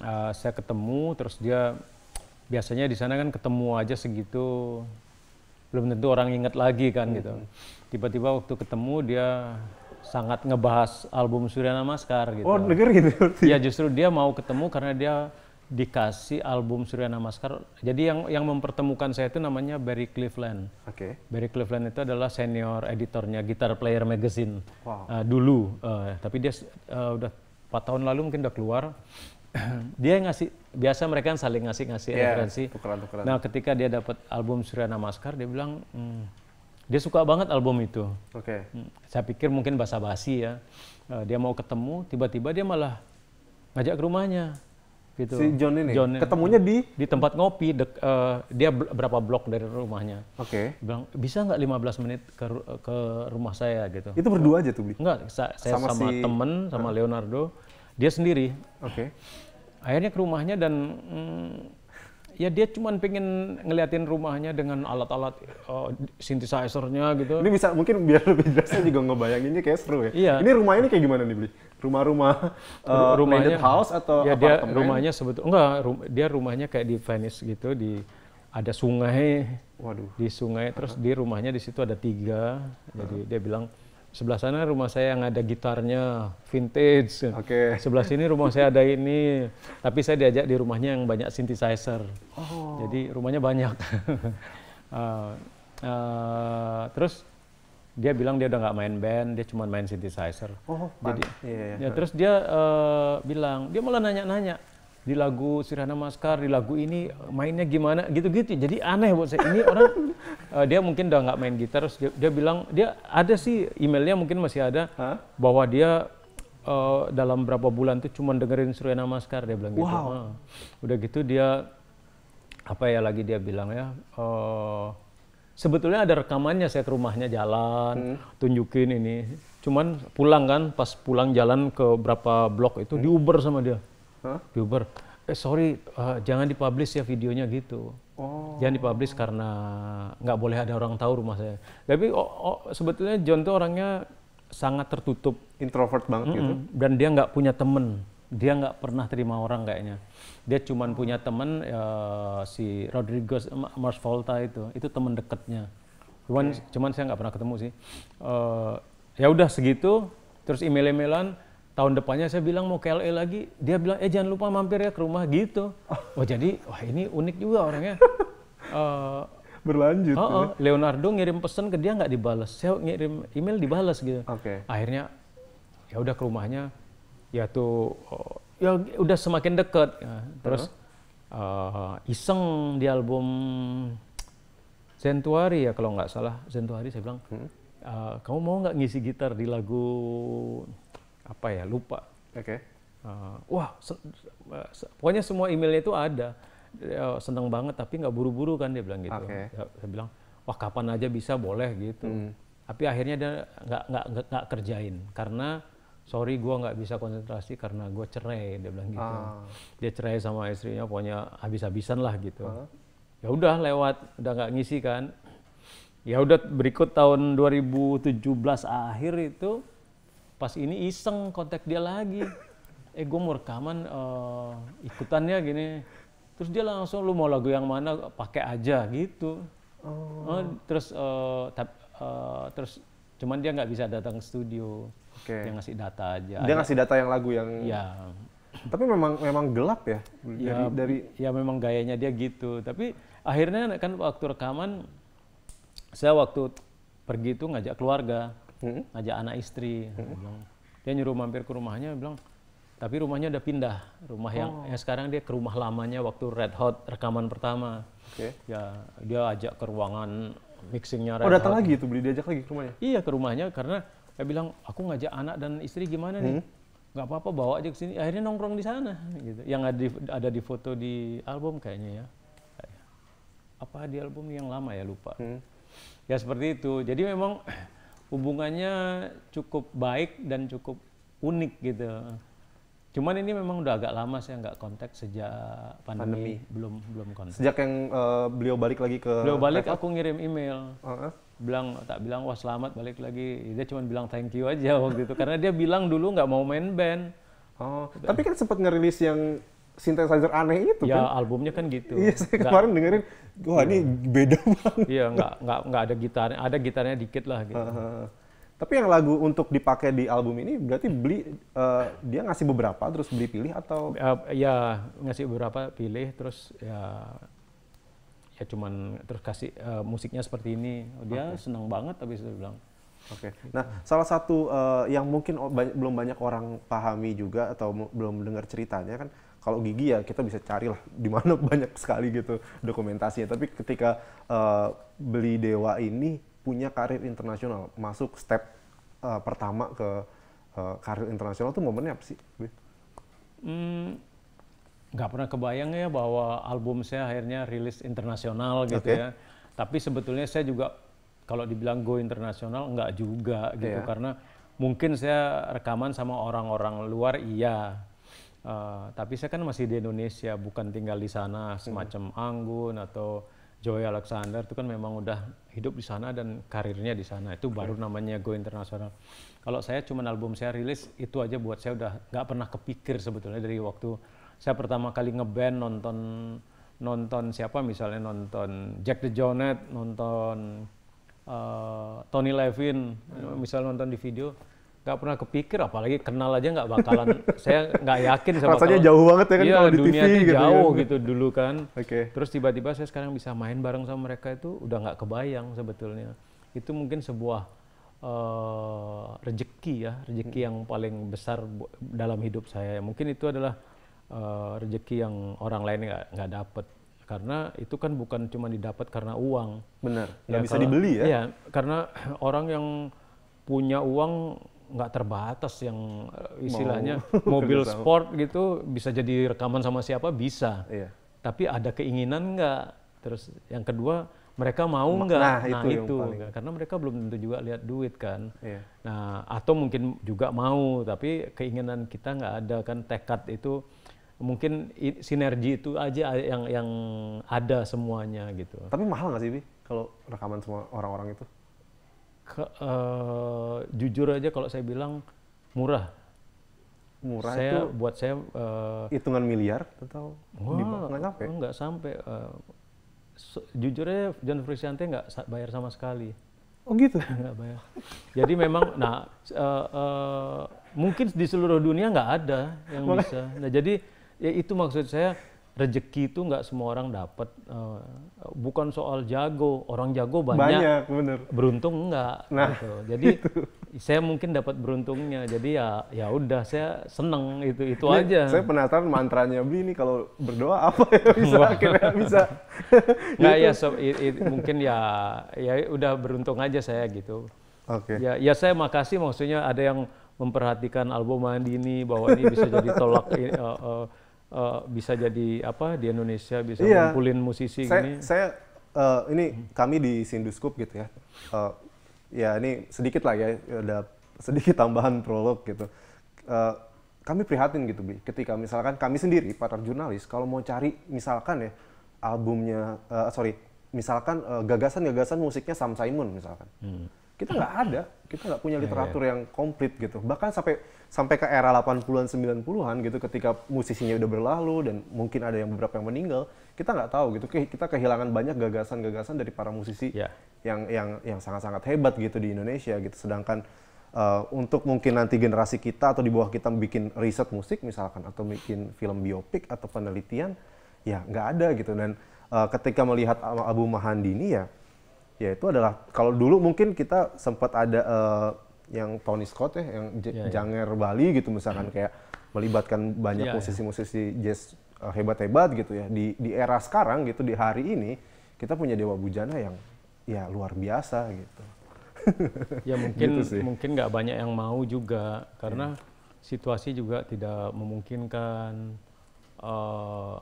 uh, saya ketemu terus dia biasanya di sana kan ketemu aja segitu belum tentu orang ingat lagi kan mm -hmm. gitu. Tiba-tiba waktu ketemu dia sangat ngebahas album Suryana Maskar gitu. Oh, denger gitu. Iya, justru dia mau ketemu karena dia dikasih album Suryana Maskar. Jadi yang yang mempertemukan saya itu namanya Barry Cleveland. Oke. Okay. Barry Cleveland itu adalah senior editornya Guitar Player Magazine. Wow. Uh, dulu, uh, tapi dia uh, udah 4 tahun lalu mungkin udah keluar. <clears throat> dia yang ngasih biasa mereka kan saling ngasih ngasih iya, yeah, referensi. Tukeran, tukeran. Nah, ketika dia dapat album Suryana Maskar, dia bilang, hmm, dia suka banget album itu. Oke. Okay. Hmm, saya pikir mungkin basa-basi ya. Eh, dia mau ketemu, tiba-tiba dia malah ngajak ke rumahnya. Gitu. Si John ini. John, ketemunya di di tempat ngopi. Dek, uh, dia berapa blok dari rumahnya. Oke. Okay. Bilang bisa nggak 15 menit ke ke rumah saya gitu. Itu berdua aja tuh, Bli? Enggak, saya sama, sama si... temen, sama ah. Leonardo. Dia sendiri. Oke. Okay. Akhirnya ke rumahnya dan mm, ya dia cuma pengen ngeliatin rumahnya dengan alat-alat uh, synthesizer-nya gitu. Ini bisa mungkin biar lebih jelasnya juga ngebayanginnya kayak seru ya. Iya. Ini rumah ini kayak gimana nih, Bli? Rumah-rumah uh, rumahnya house atau ya dia rumahnya sebetulnya enggak, rum, dia rumahnya kayak di Venice gitu di ada sungai. Waduh. Di sungai terus di rumahnya di situ ada tiga. Jadi uh -huh. dia bilang sebelah sana rumah saya yang ada gitarnya vintage. Oke. Okay. Sebelah sini rumah saya ada ini, tapi saya diajak di rumahnya yang banyak synthesizer. Oh. Jadi rumahnya banyak. uh, <laughs> uh, terus dia bilang dia udah nggak main band, dia cuma main synthesizer. Oh. Jadi, yeah, iya, iya. Ya, terus dia uh, bilang dia malah nanya-nanya di lagu Sirhana Maskar, di lagu ini eh, mainnya gimana gitu-gitu. Jadi aneh buat saya. Ini orang uh, <laughs> dia mungkin udah nggak main gitar terus dia, dia bilang dia ada sih emailnya mungkin masih ada huh? bahwa dia uh, dalam berapa bulan tuh cuma dengerin Sirhana Maskar dia bilang gitu. wow. gitu. Nah, udah gitu dia apa ya lagi dia bilang ya uh, sebetulnya ada rekamannya saya ke rumahnya jalan hmm. tunjukin ini cuman pulang kan pas pulang jalan ke berapa blok itu hmm. diuber sama dia huh? Uber eh sorry uh, jangan dipublish ya videonya gitu oh. jangan dipublish karena nggak boleh ada orang tahu rumah saya tapi oh, oh, sebetulnya John tuh orangnya sangat tertutup introvert banget mm -hmm. gitu dan dia nggak punya temen dia nggak pernah terima orang kayaknya dia cuma oh. punya temen uh, si Rodriguez Mars Volta itu itu temen deketnya cuman okay. cuman saya nggak pernah ketemu sih uh, ya udah segitu terus email-emailan tahun depannya saya bilang mau KLE lagi, dia bilang, eh jangan lupa mampir ya ke rumah gitu. Oh, oh jadi, wah ini unik juga orangnya. uh, <laughs> Berlanjut. Uh -uh. Leonardo ngirim pesan ke dia nggak dibalas, saya ngirim email dibalas gitu. Oke. Okay. Akhirnya ya udah ke rumahnya, ya tuh uh, ya udah semakin deket. Ya. Terus uh uh, iseng di album Zentuari ya kalau nggak salah Zentuari saya bilang, hmm? uh, kamu mau nggak ngisi gitar di lagu apa ya lupa. Oke. Okay. Uh, eh, wah, se se pokoknya semua emailnya itu ada. Uh, seneng banget tapi nggak buru-buru kan dia bilang gitu. Okay. saya bilang, wah kapan aja bisa boleh gitu. Hmm. Tapi akhirnya dia nggak nggak nggak kerjain karena sorry gue nggak bisa konsentrasi karena gue cerai dia bilang gitu. Ah. Dia cerai sama istrinya pokoknya habis-habisan lah gitu. Ah. Ya udah lewat, udah nggak ngisi kan. Ya udah berikut tahun 2017 akhir itu pas ini iseng kontak dia lagi eh gue mau rekaman uh, ikutannya gini terus dia langsung lu mau lagu yang mana pakai aja gitu oh. uh, terus uh, tap, uh, terus cuman dia nggak bisa datang ke studio okay. dia ngasih data aja dia ngasih data yang lagu yang ya tapi memang memang gelap ya, ya dari, dari ya memang gayanya dia gitu tapi akhirnya kan waktu rekaman saya waktu pergi itu ngajak keluarga hmm? ngajak anak istri. Hmm? Dia, bilang, dia nyuruh mampir ke rumahnya, dia bilang, tapi rumahnya udah pindah. Rumah oh. yang, yang sekarang dia ke rumah lamanya waktu Red Hot rekaman pertama. Okay. Ya, dia ajak ke ruangan mixingnya oh, Red Oh datang Hot. lagi itu beli diajak lagi ke rumahnya? Iya ke rumahnya karena saya bilang aku ngajak anak dan istri gimana nih? Hmm? nggak apa-apa bawa aja ke sini. Akhirnya nongkrong di sana gitu. Yang ada di, ada di foto di album kayaknya ya. Apa di album yang lama ya lupa. Hmm. Ya seperti itu. Jadi memang hubungannya cukup baik dan cukup unik gitu. Cuman ini memang udah agak lama saya nggak kontak sejak pandemi, pandemi. belum belum kontak. Sejak yang uh, beliau balik lagi ke beliau balik aku ngirim email. Uh -huh. Bilang tak bilang wah selamat balik lagi. Dia cuma bilang thank you aja waktu itu karena dia bilang dulu nggak mau main band. Oh, tapi kan sempat ngerilis yang synthesizer aneh itu ya, kan. albumnya kan gitu. Iya, saya nggak, kemarin dengerin, wah ini beda banget. Iya, nggak nggak nggak ada gitarnya, ada gitarnya dikit lah gitu. Uh-huh. Tapi yang lagu untuk dipakai di album ini berarti beli uh, dia ngasih beberapa terus beli pilih atau uh, ya ngasih beberapa pilih terus ya ya cuman terus kasih uh, musiknya seperti ini. Dia okay. senang banget tapi sudah bilang. Oke. Okay. Nah, salah satu uh, yang mungkin banyak, belum banyak orang pahami juga atau belum dengar ceritanya kan kalau gigi ya kita bisa carilah di mana <laughs> banyak sekali gitu dokumentasinya tapi ketika uh, beli dewa ini punya karir internasional masuk step uh, pertama ke uh, karir internasional tuh momennya apa sih hmm, nggak pernah kebayang ya bahwa album saya akhirnya rilis internasional gitu okay. ya tapi sebetulnya saya juga kalau dibilang go internasional nggak juga gitu yeah. karena mungkin saya rekaman sama orang-orang luar iya Uh, tapi saya kan masih di Indonesia, bukan tinggal di sana hmm. semacam hmm. Anggun atau Joy Alexander itu kan memang udah hidup di sana dan karirnya di sana. Itu baru namanya go internasional. Kalau saya cuma album saya rilis itu aja buat saya udah nggak pernah kepikir sebetulnya dari waktu saya pertama kali ngeband nonton nonton siapa misalnya nonton Jack the Jonet, nonton uh, Tony Levin, hmm. misalnya nonton di video nggak pernah kepikir apalagi kenal aja nggak bakalan <laughs> saya nggak yakin sama rasanya kalau, jauh banget ya kan iya, kalau di dunia TV gitu ya. jauh ya. gitu dulu kan okay. terus tiba-tiba saya sekarang bisa main bareng sama mereka itu udah nggak kebayang sebetulnya itu mungkin sebuah uh, rejeki ya rejeki yang paling besar dalam hidup saya mungkin itu adalah uh, rejeki yang orang lain nggak nggak dapet karena itu kan bukan cuma didapat karena uang benar ya, nggak ya, bisa kalau, dibeli ya Iya, karena <clears throat> orang yang punya uang nggak terbatas yang eh, istilahnya Mau <laughs> mobil sport gitu bisa jadi rekaman sama siapa bisa. Iya. Tapi ada keinginan nggak? Terus yang kedua mereka mau nggak? Nah, nah itu, itu. karena mereka belum tentu juga lihat duit kan. Iya. Nah atau mungkin juga mau, tapi keinginan kita nggak ada kan tekad itu mungkin sinergi itu aja yang yang ada semuanya gitu. Tapi mahal nggak sih bi kalau rekaman semua orang-orang itu? ke, uh, jujur aja kalau saya bilang murah. Murah saya, itu buat saya uh, hitungan miliar atau wah, nggak sampai? Nggak sampai. Uh, eh, so, jujur aja John Frusciante nggak bayar sama sekali. Oh gitu? <laughs> Nggak bayar. Jadi memang, nah uh, uh, mungkin di seluruh dunia nggak ada yang bisa. Nah jadi ya itu maksud saya rezeki itu nggak semua orang dapat. Uh, eh, bukan soal jago, orang jago banyak, banyak bener. beruntung nggak. Nah, gitu. <laughs> jadi itu. saya mungkin dapat beruntungnya. Jadi ya ya udah saya seneng itu itu ya, aja. Saya penasaran mantranya beli ini kalau berdoa apa ya bisa akhirnya bisa. <laughs> nah gitu. ya so, it, it, mungkin ya ya udah beruntung aja saya gitu. Oke. Okay. Ya ya saya makasih maksudnya ada yang memperhatikan album mandi ini bahwa ini bisa jadi tolak. Uh, uh, uh, bisa jadi apa di Indonesia bisa iya. ngumpulin musisi saya, gini? Saya uh, ini kami di Sinduskop gitu ya. Uh, ya ini sedikit lah ya ada sedikit tambahan prolog gitu. Uh, kami prihatin gitu bi ketika misalkan kami sendiri para jurnalis kalau mau cari misalkan ya albumnya uh, sorry misalkan gagasan-gagasan uh, musiknya Sam Simon misalkan. Hmm kita nggak ada kita nggak punya iya, iya. literatur yeah, yeah. yang komplit gitu bahkan sampai sampai ke era 80-an 90-an gitu ketika musisinya udah berlalu dan mungkin ada yang beberapa yang meninggal kita nggak tahu gitu kita kehilangan banyak gagasan-gagasan dari para musisi yeah. yang yang yang sangat-sangat hebat gitu di Indonesia gitu sedangkan uh, untuk mungkin nanti generasi kita atau di bawah kita bikin riset musik misalkan atau bikin film biopik atau penelitian ya nggak ada gitu dan uh, ketika melihat Abu Mahandini ya ya itu adalah kalau dulu mungkin kita sempat ada uh, yang Tony Scott ya yang J yeah, ya. Janger Bali gitu misalkan kayak melibatkan banyak ya, ya. musisi-musisi yeah, jazz hebat eh, hebat-hebat gitu ya di di era sekarang gitu di hari ini kita punya Dewa Bujana yang ya luar biasa gitu. <laughs> ya mungkin gitu sih. mungkin nggak banyak yang mau juga karena yeah. situasi juga tidak memungkinkan uh,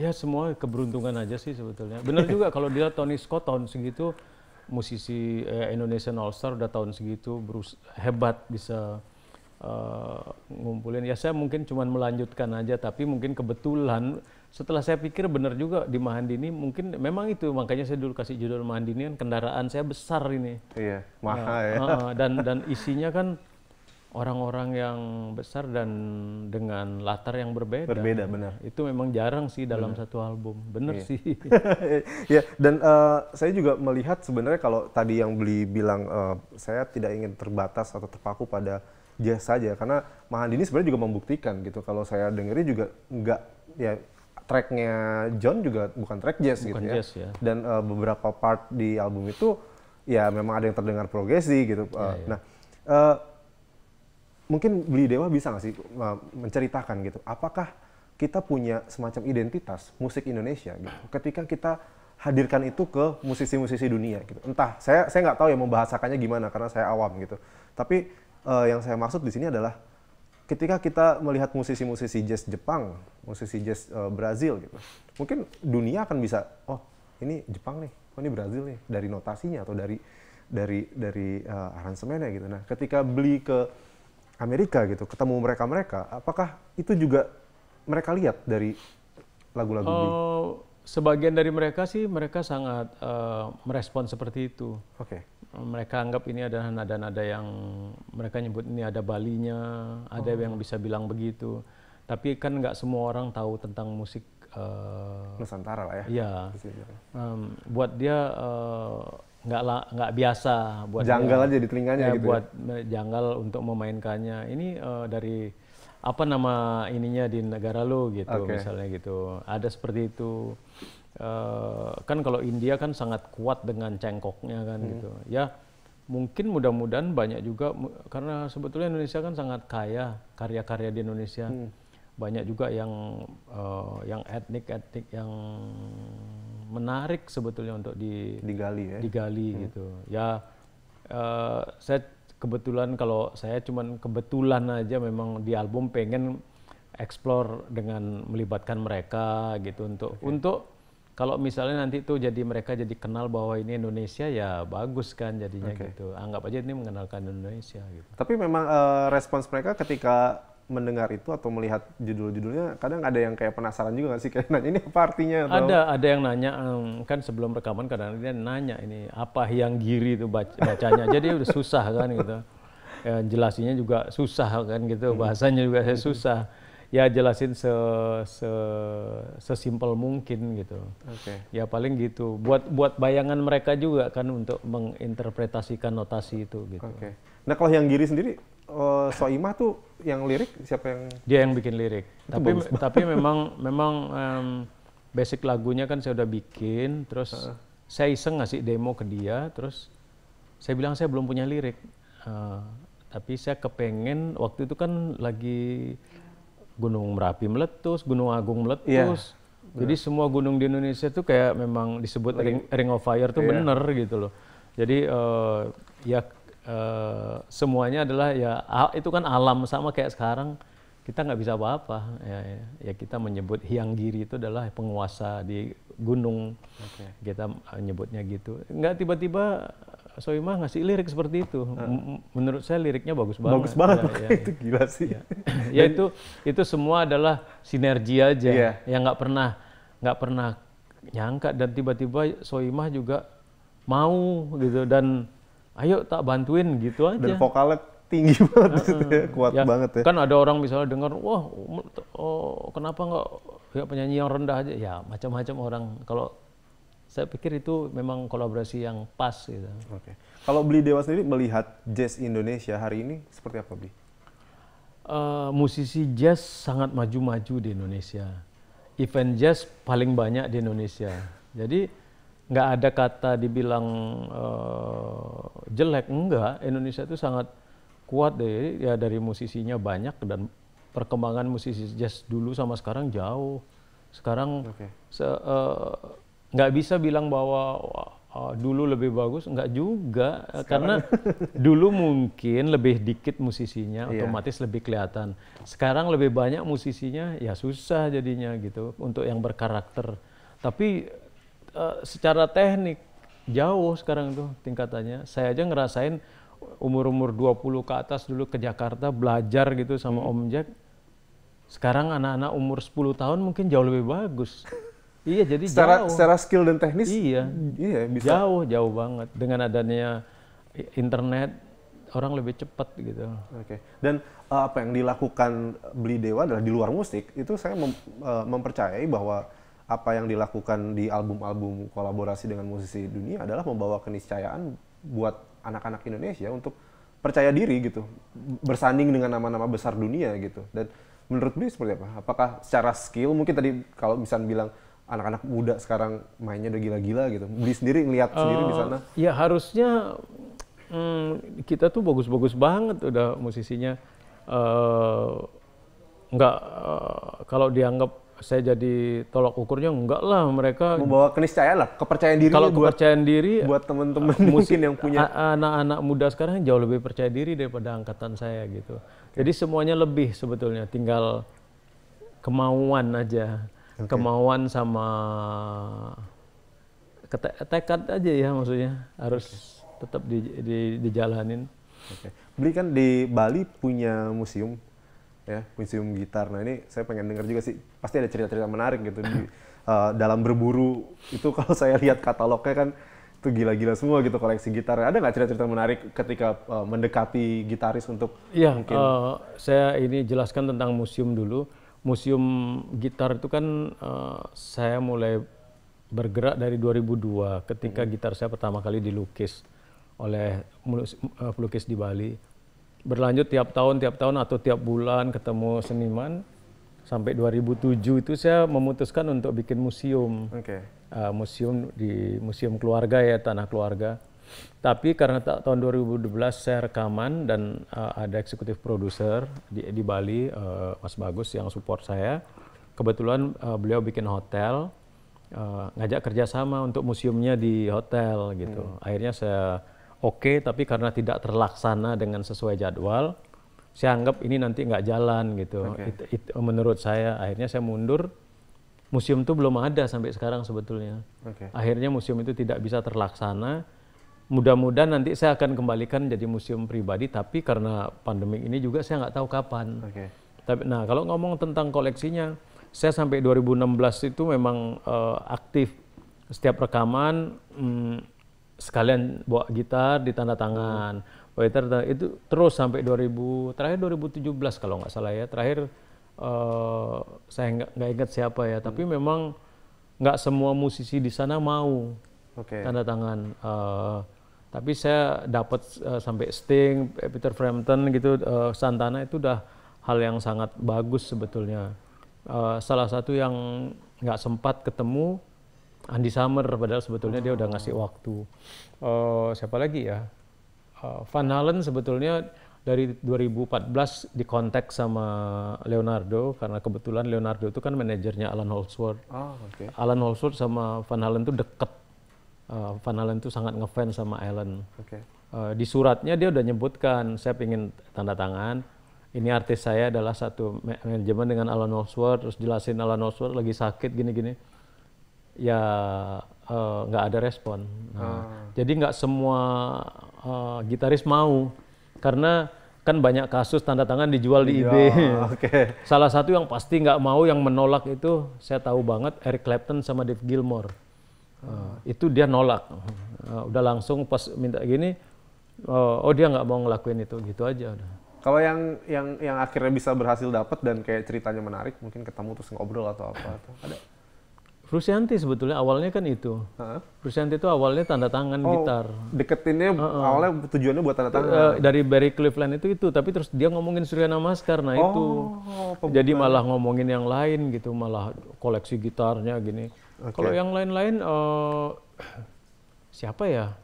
ya semua keberuntungan aja sih sebetulnya. benar juga kalau dia Tony Scott tahun segitu musisi eh, Indonesian All Star udah tahun segitu berus hebat bisa uh, ngumpulin. Ya saya mungkin cuma melanjutkan aja tapi mungkin kebetulan setelah saya pikir benar juga di Mahandini mungkin memang itu makanya saya dulu kasih judul Mahandini kan kendaraan saya besar ini. Iya, mahal nah, ya. ya. Uh, dan dan isinya kan orang-orang yang besar dan dengan latar yang berbeda. Berbeda benar. Itu memang jarang sih dalam benar. satu album. benar iya. sih. <laughs> ya dan uh, saya juga melihat sebenarnya kalau tadi yang beli bilang uh, saya tidak ingin terbatas atau terpaku pada jazz saja karena ini sebenarnya juga membuktikan gitu kalau saya dengerin juga nggak ya tracknya John juga bukan track jazz gitu bukan gitu jazz, ya. ya. Dan uh, beberapa part di album itu ya memang ada yang terdengar progresi gitu. Uh, ya, ya. Nah uh, mungkin beli dewa bisa nggak sih menceritakan gitu apakah kita punya semacam identitas musik Indonesia gitu ketika kita hadirkan itu ke musisi-musisi dunia gitu entah saya saya nggak tahu ya membahasakannya gimana karena saya awam gitu tapi uh, yang saya maksud di sini adalah ketika kita melihat musisi-musisi jazz Jepang musisi jazz uh, Brazil gitu mungkin dunia akan bisa oh ini Jepang nih oh ini Brazil nih dari notasinya atau dari dari dari uh, aransemennya gitu nah ketika beli ke Amerika gitu, ketemu mereka-mereka, apakah itu juga mereka lihat dari lagu-lagu uh, Sebagian dari mereka sih mereka sangat uh, merespon seperti itu. Oke. Okay. Mereka anggap ini adalah nada-nada yang mereka nyebut ini ada balinya, ada yang oh. bisa bilang begitu. Tapi kan nggak semua orang tahu tentang musik uh, Nusantara lah ya. Iya. Um, buat dia uh, nggak nggak biasa buat janggal aja di telinganya ya, gitu ya? buat ya? janggal untuk memainkannya ini uh, dari apa nama ininya di negara lo gitu okay. misalnya gitu ada seperti itu uh, kan kalau India kan sangat kuat dengan cengkoknya kan hmm. gitu ya mungkin mudah-mudahan banyak juga karena sebetulnya Indonesia kan sangat kaya karya-karya di Indonesia hmm. banyak juga yang uh, yang etnik etnik yang menarik sebetulnya untuk di, digali ya. Digali hmm. gitu. Ya uh, saya kebetulan kalau saya cuman kebetulan aja memang di album pengen explore dengan melibatkan mereka gitu untuk okay. untuk kalau misalnya nanti tuh jadi mereka jadi kenal bahwa ini Indonesia ya bagus kan jadinya okay. gitu anggap aja ini mengenalkan Indonesia gitu tapi memang uh, respons mereka ketika mendengar itu atau melihat judul-judulnya kadang ada yang kayak penasaran juga nggak sih <laughs> kayak nanya ini apa artinya atau... ada ada yang nanya kan sebelum rekaman kadang dia nanya ini apa yang giri itu bacanya jadi udah susah kan gitu ya, jelasinnya juga susah kan gitu hmm. bahasanya juga saya <laughs> susah ya jelasin se, se sesimpel mungkin gitu okay. ya paling gitu buat buat bayangan mereka juga kan untuk menginterpretasikan notasi itu gitu okay. nah kalau yang giri sendiri uh, Soimah tuh yang lirik siapa yang Dia yang bikin lirik. Itu tapi tapi memang memang um, basic lagunya kan saya udah bikin terus uh. saya iseng ngasih demo ke dia terus saya bilang saya belum punya lirik. Uh, tapi saya kepengen waktu itu kan lagi Gunung Merapi meletus, Gunung Agung meletus. Yeah. Jadi yeah. semua gunung di Indonesia tuh kayak memang disebut ring, ring of fire tuh yeah. bener gitu loh. Jadi uh, ya Eh, semuanya adalah ya itu kan alam sama kayak sekarang kita nggak bisa apa-apa ya, ya. ya kita menyebut hiang giri itu adalah penguasa di gunung okay. kita menyebutnya eh, gitu nggak tiba-tiba Soimah ngasih lirik seperti itu hmm. menurut saya liriknya bagus banget bagus banget ya, ya. <laughs> itu gila sih ya. ya itu itu semua adalah sinergi aja yeah. yang nggak pernah nggak pernah nyangka dan tiba-tiba Soimah juga mau gitu dan ayo tak bantuin gitu aja. Dan vokalnya tinggi <laughs> banget uh, gitu ya, kuat ya, banget ya. Kan ada orang misalnya dengar, wah oh, kenapa nggak ya, penyanyi yang rendah aja? Ya macam-macam orang. Kalau saya pikir itu memang kolaborasi yang pas gitu. Oke. Okay. Kalau Beli Dewa sendiri melihat jazz Indonesia hari ini seperti apa Beli? Uh, eh, musisi jazz sangat maju-maju di Indonesia. Event jazz paling banyak di Indonesia. Jadi nggak ada kata dibilang uh, jelek enggak Indonesia itu sangat kuat deh ya dari musisinya banyak dan perkembangan musisi jazz dulu sama sekarang jauh sekarang okay. se, uh, nggak bisa bilang bahwa uh, dulu lebih bagus nggak juga sekarang. karena dulu mungkin lebih dikit musisinya yeah. otomatis lebih kelihatan sekarang lebih banyak musisinya ya susah jadinya gitu untuk yang berkarakter tapi uh, secara teknik jauh sekarang tuh tingkatannya. Saya aja ngerasain umur-umur 20 ke atas dulu ke Jakarta belajar gitu sama Om Jack. Sekarang anak-anak umur 10 tahun mungkin jauh lebih bagus. iya, jadi secara, jauh. Secara skill dan teknis? Iya. Iya, bisa. Jauh, jauh banget. Dengan adanya internet, orang lebih cepat gitu. Oke. Okay. Dan eh, apa yang dilakukan Beli Dewa adalah di luar musik, itu saya mem, eh, mempercayai bahwa apa yang dilakukan di album-album kolaborasi dengan musisi dunia adalah membawa keniscayaan buat anak-anak Indonesia untuk percaya diri gitu bersanding dengan nama-nama besar dunia gitu dan menurut Bli seperti apa apakah secara skill mungkin tadi kalau misalnya bilang anak-anak muda sekarang mainnya udah gila-gila gitu beli sendiri ngeliat uh, sendiri di eh, sana ya harusnya hmm, kita tuh bagus-bagus banget udah musisinya uh, nggak uh, kalau dianggap saya jadi tolak ukurnya enggak lah mereka membawa keniscayaan lah kepercayaan diri kalau buat, kepercayaan diri buat teman-teman uh, mungkin yang punya ah, ah, anak-anak muda sekarang jauh lebih percaya diri daripada angkatan saya gitu okay. jadi semuanya lebih sebetulnya tinggal kemauan aja okay. kemauan sama tekad aja ya maksudnya harus okay. tetap di, di, dijalanin okay. beli kan di Bali punya museum ya museum gitar. Nah ini saya pengen dengar juga sih pasti ada cerita-cerita menarik gitu di uh, dalam berburu itu <laughs> kalau saya lihat katalognya kan itu gila-gila semua gitu koleksi gitar. Ada nggak cerita-cerita menarik ketika uh, mendekati gitaris untuk? Iya, mungkin... uh, saya ini jelaskan tentang museum dulu. Museum gitar itu kan uh, saya mulai bergerak dari 2002 ketika hmm. gitar saya pertama kali dilukis oleh pelukis di Bali berlanjut tiap tahun tiap tahun atau tiap bulan ketemu seniman sampai 2007 itu saya memutuskan untuk bikin museum okay. uh, museum di museum keluarga ya tanah keluarga tapi karena ta tahun 2012 saya rekaman dan uh, ada eksekutif produser di, di Bali uh, Mas Bagus yang support saya kebetulan uh, beliau bikin hotel uh, ngajak kerjasama untuk museumnya di hotel gitu hmm. akhirnya saya oke okay, tapi karena tidak terlaksana dengan sesuai jadwal saya anggap ini nanti nggak jalan gitu okay. it, it, menurut saya akhirnya saya mundur museum itu belum ada sampai sekarang sebetulnya okay. akhirnya museum itu tidak bisa terlaksana mudah-mudahan nanti saya akan kembalikan jadi museum pribadi tapi karena pandemi ini juga saya nggak tahu kapan okay. tapi nah kalau ngomong tentang koleksinya saya sampai 2016 itu memang uh, aktif setiap rekaman mm, sekalian bawa gitar di tanda tangan hmm. bawa itu terus sampai 2000 terakhir 2017 kalau nggak salah ya terakhir uh, saya nggak ingat siapa ya hmm. tapi memang nggak semua musisi di sana mau okay. tanda tangan uh, tapi saya dapat uh, sampai Sting, Peter Frampton gitu, uh, Santana itu udah hal yang sangat bagus sebetulnya. Uh, salah satu yang nggak sempat ketemu Andi Summer padahal sebetulnya oh. dia udah ngasih waktu. Uh, siapa lagi ya? Uh, Van Halen sebetulnya dari 2014 di kontak sama Leonardo karena kebetulan Leonardo itu kan manajernya Alan Holdsworth. Oh, ah, okay. Alan Holdsworth sama Van Halen tuh deket. Uh, Van Halen itu sangat ngefans sama Alan. Okay. Uh, di suratnya dia udah nyebutkan saya pingin tanda tangan. Ini artis saya adalah satu manajemen dengan Alan Holdsworth terus jelasin Alan Holdsworth lagi sakit gini-gini ya eh, nggak uh, ada respon. Nah, ah. Jadi nggak semua uh, gitaris mau karena kan banyak kasus tanda tangan dijual di ya, eBay. <laughs> Okay. Salah satu yang pasti nggak mau yang menolak itu saya tahu banget Eric Clapton sama Dave Gilmore. Uh, ah. itu dia nolak. Uh, udah langsung pas minta gini, uh, oh dia nggak mau ngelakuin itu gitu aja Kalau yang yang yang akhirnya bisa berhasil dapat dan kayak ceritanya menarik, mungkin ketemu terus ngobrol atau apa? Ada Frusianti sebetulnya awalnya kan itu. Huh? Frusianti itu awalnya tanda tangan oh, gitar. Deketinnya uh -uh. awalnya tujuannya buat tanda tangan. Uh, dari Barry Cleveland itu itu, tapi terus dia ngomongin Surya Namas karena oh, itu. Pembukaan. Jadi malah ngomongin yang lain gitu, malah koleksi gitarnya gini. Okay. Kalau yang lain-lain uh, siapa ya?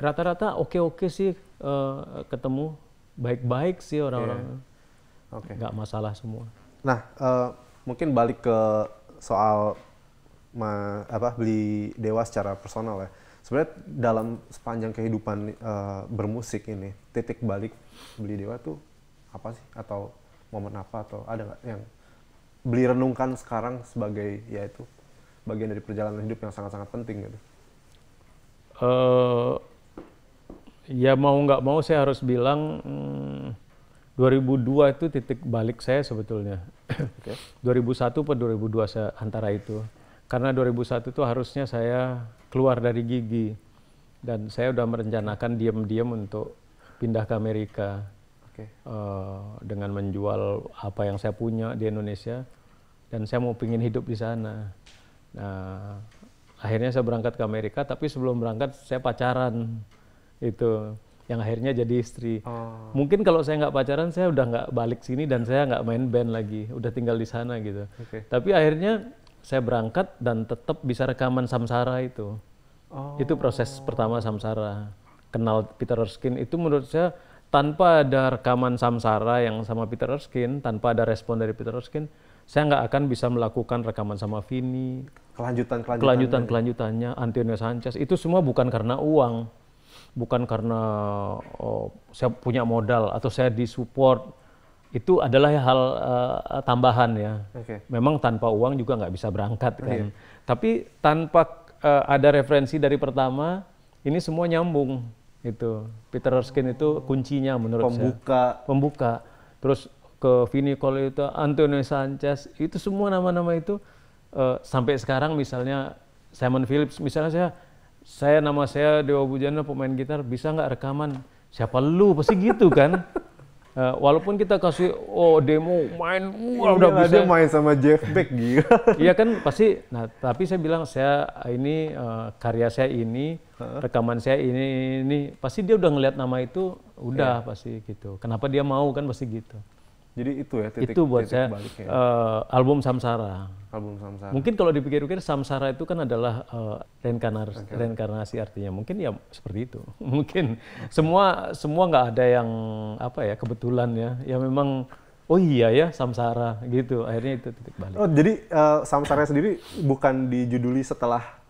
Rata-rata oke-oke sih uh, ketemu baik-baik sih orang-orang. Yeah. Oke. Okay. Gak masalah semua. Nah, uh, mungkin balik ke soal ma, apa beli Dewa secara personal ya. Sebenarnya dalam sepanjang kehidupan uh, bermusik ini titik balik beli Dewa tuh apa sih atau momen apa atau ada nggak yang beli renungkan sekarang sebagai ya itu bagian dari perjalanan hidup yang sangat-sangat penting gitu. Uh, ya mau nggak mau saya harus bilang hmm, 2002 itu titik balik saya sebetulnya. Okay. 2001 atau 2002 saya, antara itu karena 2001 itu harusnya saya keluar dari gigi dan saya sudah merencanakan diam-diam untuk pindah ke Amerika okay. uh, eh, dengan menjual apa yang saya punya di Indonesia dan saya mau pingin hidup di sana. Nah, akhirnya saya berangkat ke Amerika tapi sebelum berangkat saya pacaran itu yang akhirnya jadi istri. Oh. Mungkin kalau saya nggak pacaran saya udah nggak balik sini dan saya nggak main band lagi, udah tinggal di sana gitu. Okay. Tapi akhirnya saya berangkat dan tetap bisa rekaman samsara itu. Oh. Itu proses pertama samsara. Kenal Peter Erskine itu menurut saya tanpa ada rekaman samsara yang sama Peter Erskine, tanpa ada respon dari Peter Erskine, saya nggak akan bisa melakukan rekaman sama Vini. Kelanjutan kelanjutan kelanjutan kelanjutannya Antonio Sanchez itu semua bukan karena uang, bukan karena oh, saya punya modal atau saya disupport itu adalah hal uh, tambahan ya. Okay. Memang tanpa uang juga nggak bisa berangkat iya. kan. Okay. Tapi tanpa uh, ada referensi dari pertama, ini semua nyambung itu. Peter Erskine itu kuncinya menurut Pembuka. saya. Pembuka. Terus ke Vini itu, Antonio Sanchez, itu semua nama-nama itu uh, sampai sekarang misalnya Simon Phillips, misalnya saya saya nama saya Dewa Bujana pemain gitar bisa nggak rekaman? Siapa lu? Pasti gitu kan. <laughs> Uh, walaupun kita kasih oh demo main wah udah bisa main sama Jeff Beck gitu. <laughs> Iya kan pasti nah tapi saya bilang saya ini uh, karya saya ini huh? rekaman saya ini ini pasti dia udah ngelihat nama itu udah yeah. pasti gitu. Kenapa dia mau kan pasti gitu. Jadi itu ya titik, itu buat titik saya baliknya. Uh, eh, album Samsara. Album Samsara. Mungkin kalau dipikir-pikir Samsara itu kan adalah uh, reinkarnasi, okay. reinkarnasi artinya mungkin ya seperti itu. <laughs> mungkin semua semua nggak ada yang apa ya kebetulan ya. Ya memang oh iya ya Samsara gitu. Akhirnya itu titik balik. Oh jadi uh, eh, Samsara sendiri bukan dijuduli setelah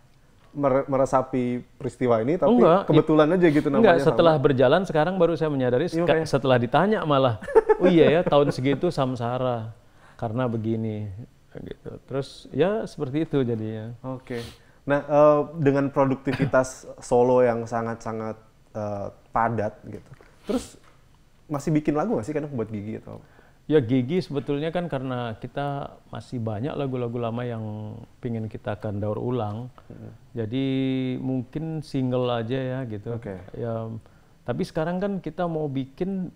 meresapi peristiwa ini tapi enggak, kebetulan aja gitu namanya. Enggak, setelah sama. berjalan sekarang baru saya menyadari ya, setelah ditanya malah, <laughs> oh iya ya tahun segitu samsara karena begini gitu. Terus ya seperti itu jadinya. Oke. Okay. Nah, uh, dengan produktivitas solo yang sangat-sangat uh, padat gitu. Terus masih bikin lagu nggak sih kadang buat gigi atau apa? Ya Gigi sebetulnya kan karena kita masih banyak lagu-lagu lama yang pingin kita akan daur ulang. Hmm. Jadi mungkin single aja ya gitu. Okay. Ya, tapi sekarang kan kita mau bikin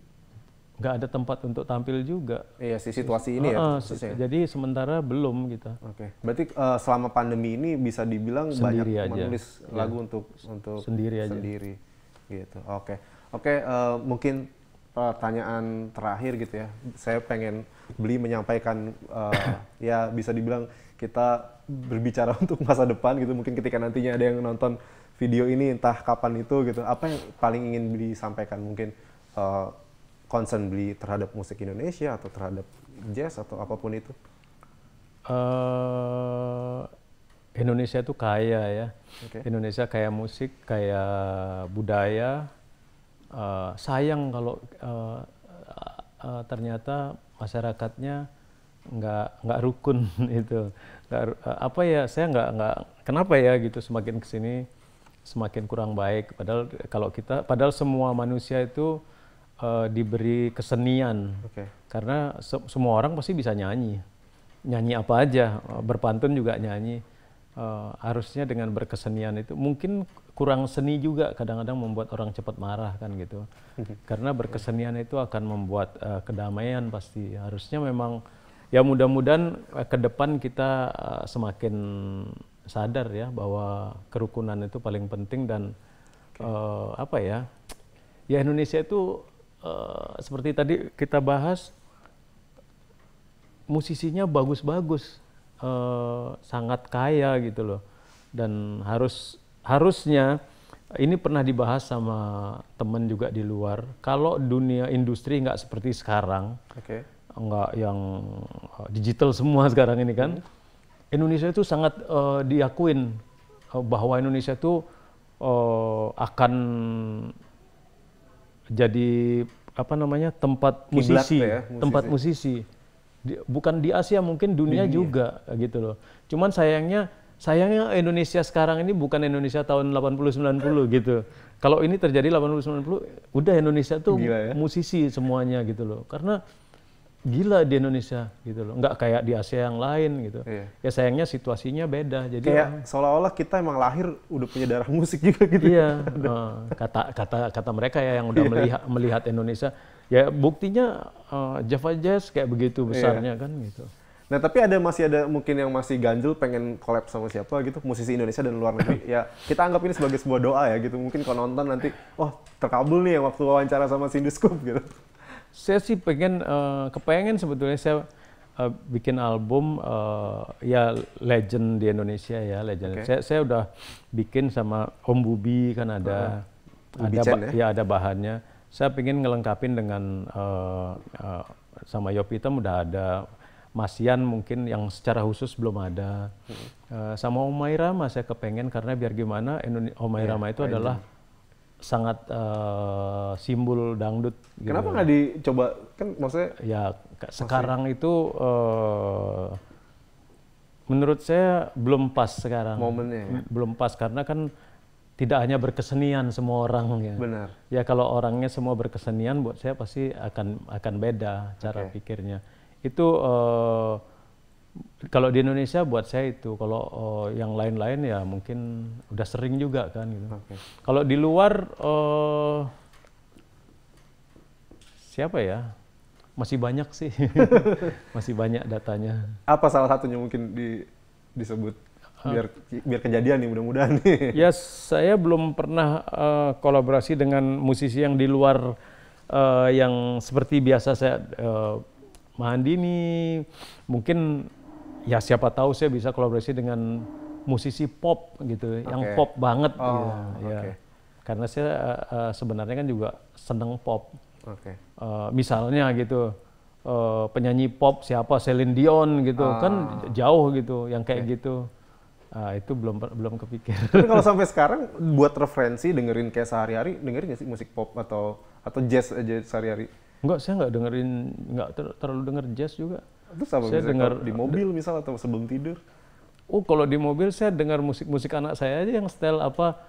nggak ada tempat untuk tampil juga. Iya si situasi ini uh, ya. Uh, jadi sementara belum kita. Gitu. Oke. Okay. Berarti uh, selama pandemi ini bisa dibilang sendiri banyak aja. menulis ya. lagu iya. untuk untuk sendiri aja. Sendiri. Gitu. Oke. Okay. Oke. Okay, uh, eh, mungkin pertanyaan terakhir gitu ya. Saya pengen beli menyampaikan uh, ya bisa dibilang kita berbicara <laughs> untuk masa depan gitu. Mungkin ketika nantinya ada yang nonton video ini entah kapan itu gitu. Apa yang paling ingin beli sampaikan mungkin uh, concern beli terhadap musik Indonesia atau terhadap jazz atau apapun itu? Uh, Indonesia itu kaya ya. Okay. Indonesia kaya musik, kaya budaya, uh, sayang kalau uh, uh, ternyata masyarakatnya nggak nggak rukun <laughs> itu nggak, uh, apa ya saya nggak nggak kenapa ya gitu semakin kesini semakin kurang baik padahal kalau kita padahal semua manusia itu uh, diberi kesenian okay. karena se semua orang pasti bisa nyanyi nyanyi apa aja berpantun juga nyanyi uh, harusnya dengan berkesenian itu mungkin kurang seni juga kadang-kadang membuat orang cepat marah kan gitu. <laughs> Karena berkesenian itu akan membuat uh, kedamaian pasti. Harusnya memang ya mudah-mudahan uh, ke depan kita uh, semakin sadar ya bahwa kerukunan itu paling penting dan okay. uh, apa ya? Ya Indonesia itu uh, seperti tadi kita bahas musisinya bagus-bagus, uh, sangat kaya gitu loh dan harus harusnya ini pernah dibahas sama teman juga di luar. Kalau dunia industri nggak seperti sekarang, okay. nggak yang eh, digital semua <laughs> sekarang ini kan, hmm. Indonesia itu sangat uh, diakuin eh, bahwa Indonesia itu uh, akan jadi apa namanya tempat Kiblat musisi, ya, musisi, tempat musisi. Di, bukan di Asia mungkin dunia, dunia juga gitu loh. Cuman sayangnya sayangnya Indonesia sekarang ini bukan Indonesia tahun 80-90 gitu. Kalau ini terjadi 80-90, udah Indonesia tuh ya? musisi semuanya gitu loh. Karena gila di Indonesia gitu loh. Nggak kayak di Asia yang lain gitu. Iya. Ya sayangnya situasinya beda. Jadi kayak ya, seolah-olah kita emang lahir udah punya darah musik juga gitu. Iya. <laughs> kata kata kata mereka ya yang udah iya. melihat melihat Indonesia. Ya buktinya uh, Java Jazz kayak begitu iya. besarnya iya. kan gitu. Nah tapi ada masih ada mungkin yang masih ganjil pengen collab sama siapa gitu musisi Indonesia dan luar negeri. <laughs> ya kita anggap ini sebagai sebuah doa ya gitu. Mungkin kalau nonton nanti, oh terkabul nih ya waktu wawancara sama Cindy Scoop gitu. Saya sih pengen uh, kepengen sebetulnya saya uh, bikin album uh, ya legend di Indonesia ya legend. Okay. Saya saya udah bikin sama Om Bubi kan ada uh, ada Chan, ya? ya ada bahannya. Saya pengen ngelengkapin dengan uh, uh, sama yopita udah ada Masian mungkin yang secara khusus belum ada. Hmm. Uh, sama Omairama saya kepengen karena biar gimana Omairama iya, yeah, itu adalah sangat uh, simbol dangdut. Gitu. Kenapa nggak gitu. dicoba? Kan maksudnya ya sekarang sekarang itu uh, menurut saya belum pas sekarang. Momennya. Ya? Hmm, belum pas karena kan tidak hanya berkesenian semua orang ya. Benar. Ya kalau orangnya semua berkesenian buat saya pasti akan akan beda cara okay. pikirnya itu uh, kalau di Indonesia buat saya itu kalau uh, yang lain-lain ya mungkin udah sering juga kan gitu. Okay. Kalau di luar uh, siapa ya? Masih banyak sih. <laughs> Masih banyak datanya. Apa salah satunya mungkin di disebut biar biar kejadian nih mudah-mudahan nih. <laughs> Ya saya belum pernah uh, kolaborasi dengan musisi yang di luar uh, yang seperti biasa saya uh, Mahandi ini mungkin ya siapa tahu saya bisa kolaborasi dengan musisi pop gitu, okay. yang pop banget. Oh, gitu. okay. ya. Karena saya uh, sebenarnya kan juga seneng pop. Okay. Uh, eh, misalnya gitu uh, penyanyi pop siapa Celine Dion gitu ah. kan jauh gitu, yang kayak okay. gitu. Uh, itu belum belum kepikir. Tapi kalau <laughs> sampai sekarang buat referensi dengerin kayak sehari-hari dengerin gak sih musik pop atau atau jazz aja sehari-hari? Enggak, saya enggak dengerin, enggak ter, terlalu denger jazz juga. Terus sama Saya denger di mobil misal atau sebelum tidur? Oh, kalau di mobil saya dengar musik-musik anak saya aja yang style apa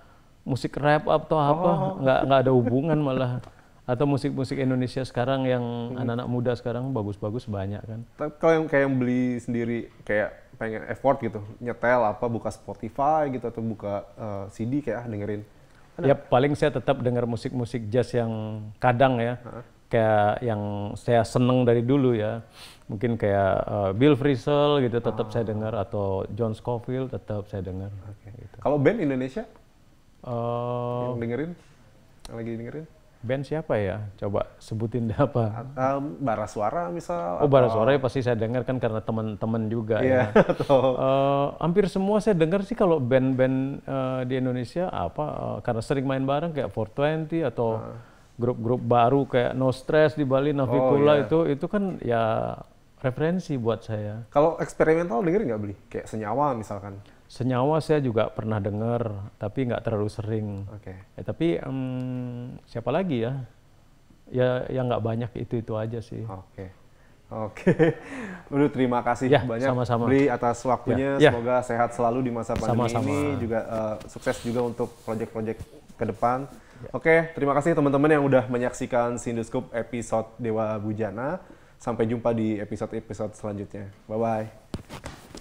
musik rap atau apa oh. oh, oh. nggak nggak ada hubungan <laughs> malah atau musik-musik Indonesia sekarang yang hmm. anak-anak hmm. muda sekarang bagus-bagus banyak kan. Kalau yang kayak yang beli sendiri kayak pengen effort gitu, nyetel apa buka Spotify gitu atau buka uh, eh, CD kayak ah, dengerin. Ya paling saya tetap dengar musik-musik jazz yang kadang ya kayak yang saya seneng dari dulu ya mungkin kayak uh, Bill Frisell gitu tetap oh. saya dengar atau John Scofield tetap saya dengar. Okay. Gitu. Kalau band Indonesia uh, yang dengerin yang lagi dengerin band siapa ya? Coba sebutin deh apa? Um, bara suara misal. Oh bara suara ya pasti saya dengar kan karena teman-teman juga. Yeah, ya. uh, <laughs> hampir semua saya dengar sih kalau band-band uh, di Indonesia apa? Uh, karena sering main bareng kayak Four Twenty atau. Uh grup-grup baru kayak No Stress di Bali, Navicula oh, iya. itu itu kan ya referensi buat saya. Kalau eksperimental denger nggak beli? Kayak senyawa misalkan? Senyawa saya juga pernah dengar, tapi nggak terlalu sering. Oke. Okay. Eh, ya, tapi um, siapa lagi ya? Ya yang nggak banyak itu itu aja sih. Oke. Okay. Oke, okay. <laughs> Udah terima kasih ya, banyak sama-sama. Beli atas waktunya. Ya, ya. Semoga sehat selalu di masa pandemi sama -sama. ini, juga uh, sukses juga untuk proyek-proyek ke depan. Oke, okay, terima kasih teman-teman yang udah menyaksikan Sinduskop episode Dewa Bujana. Sampai jumpa di episode-episode selanjutnya. Bye-bye.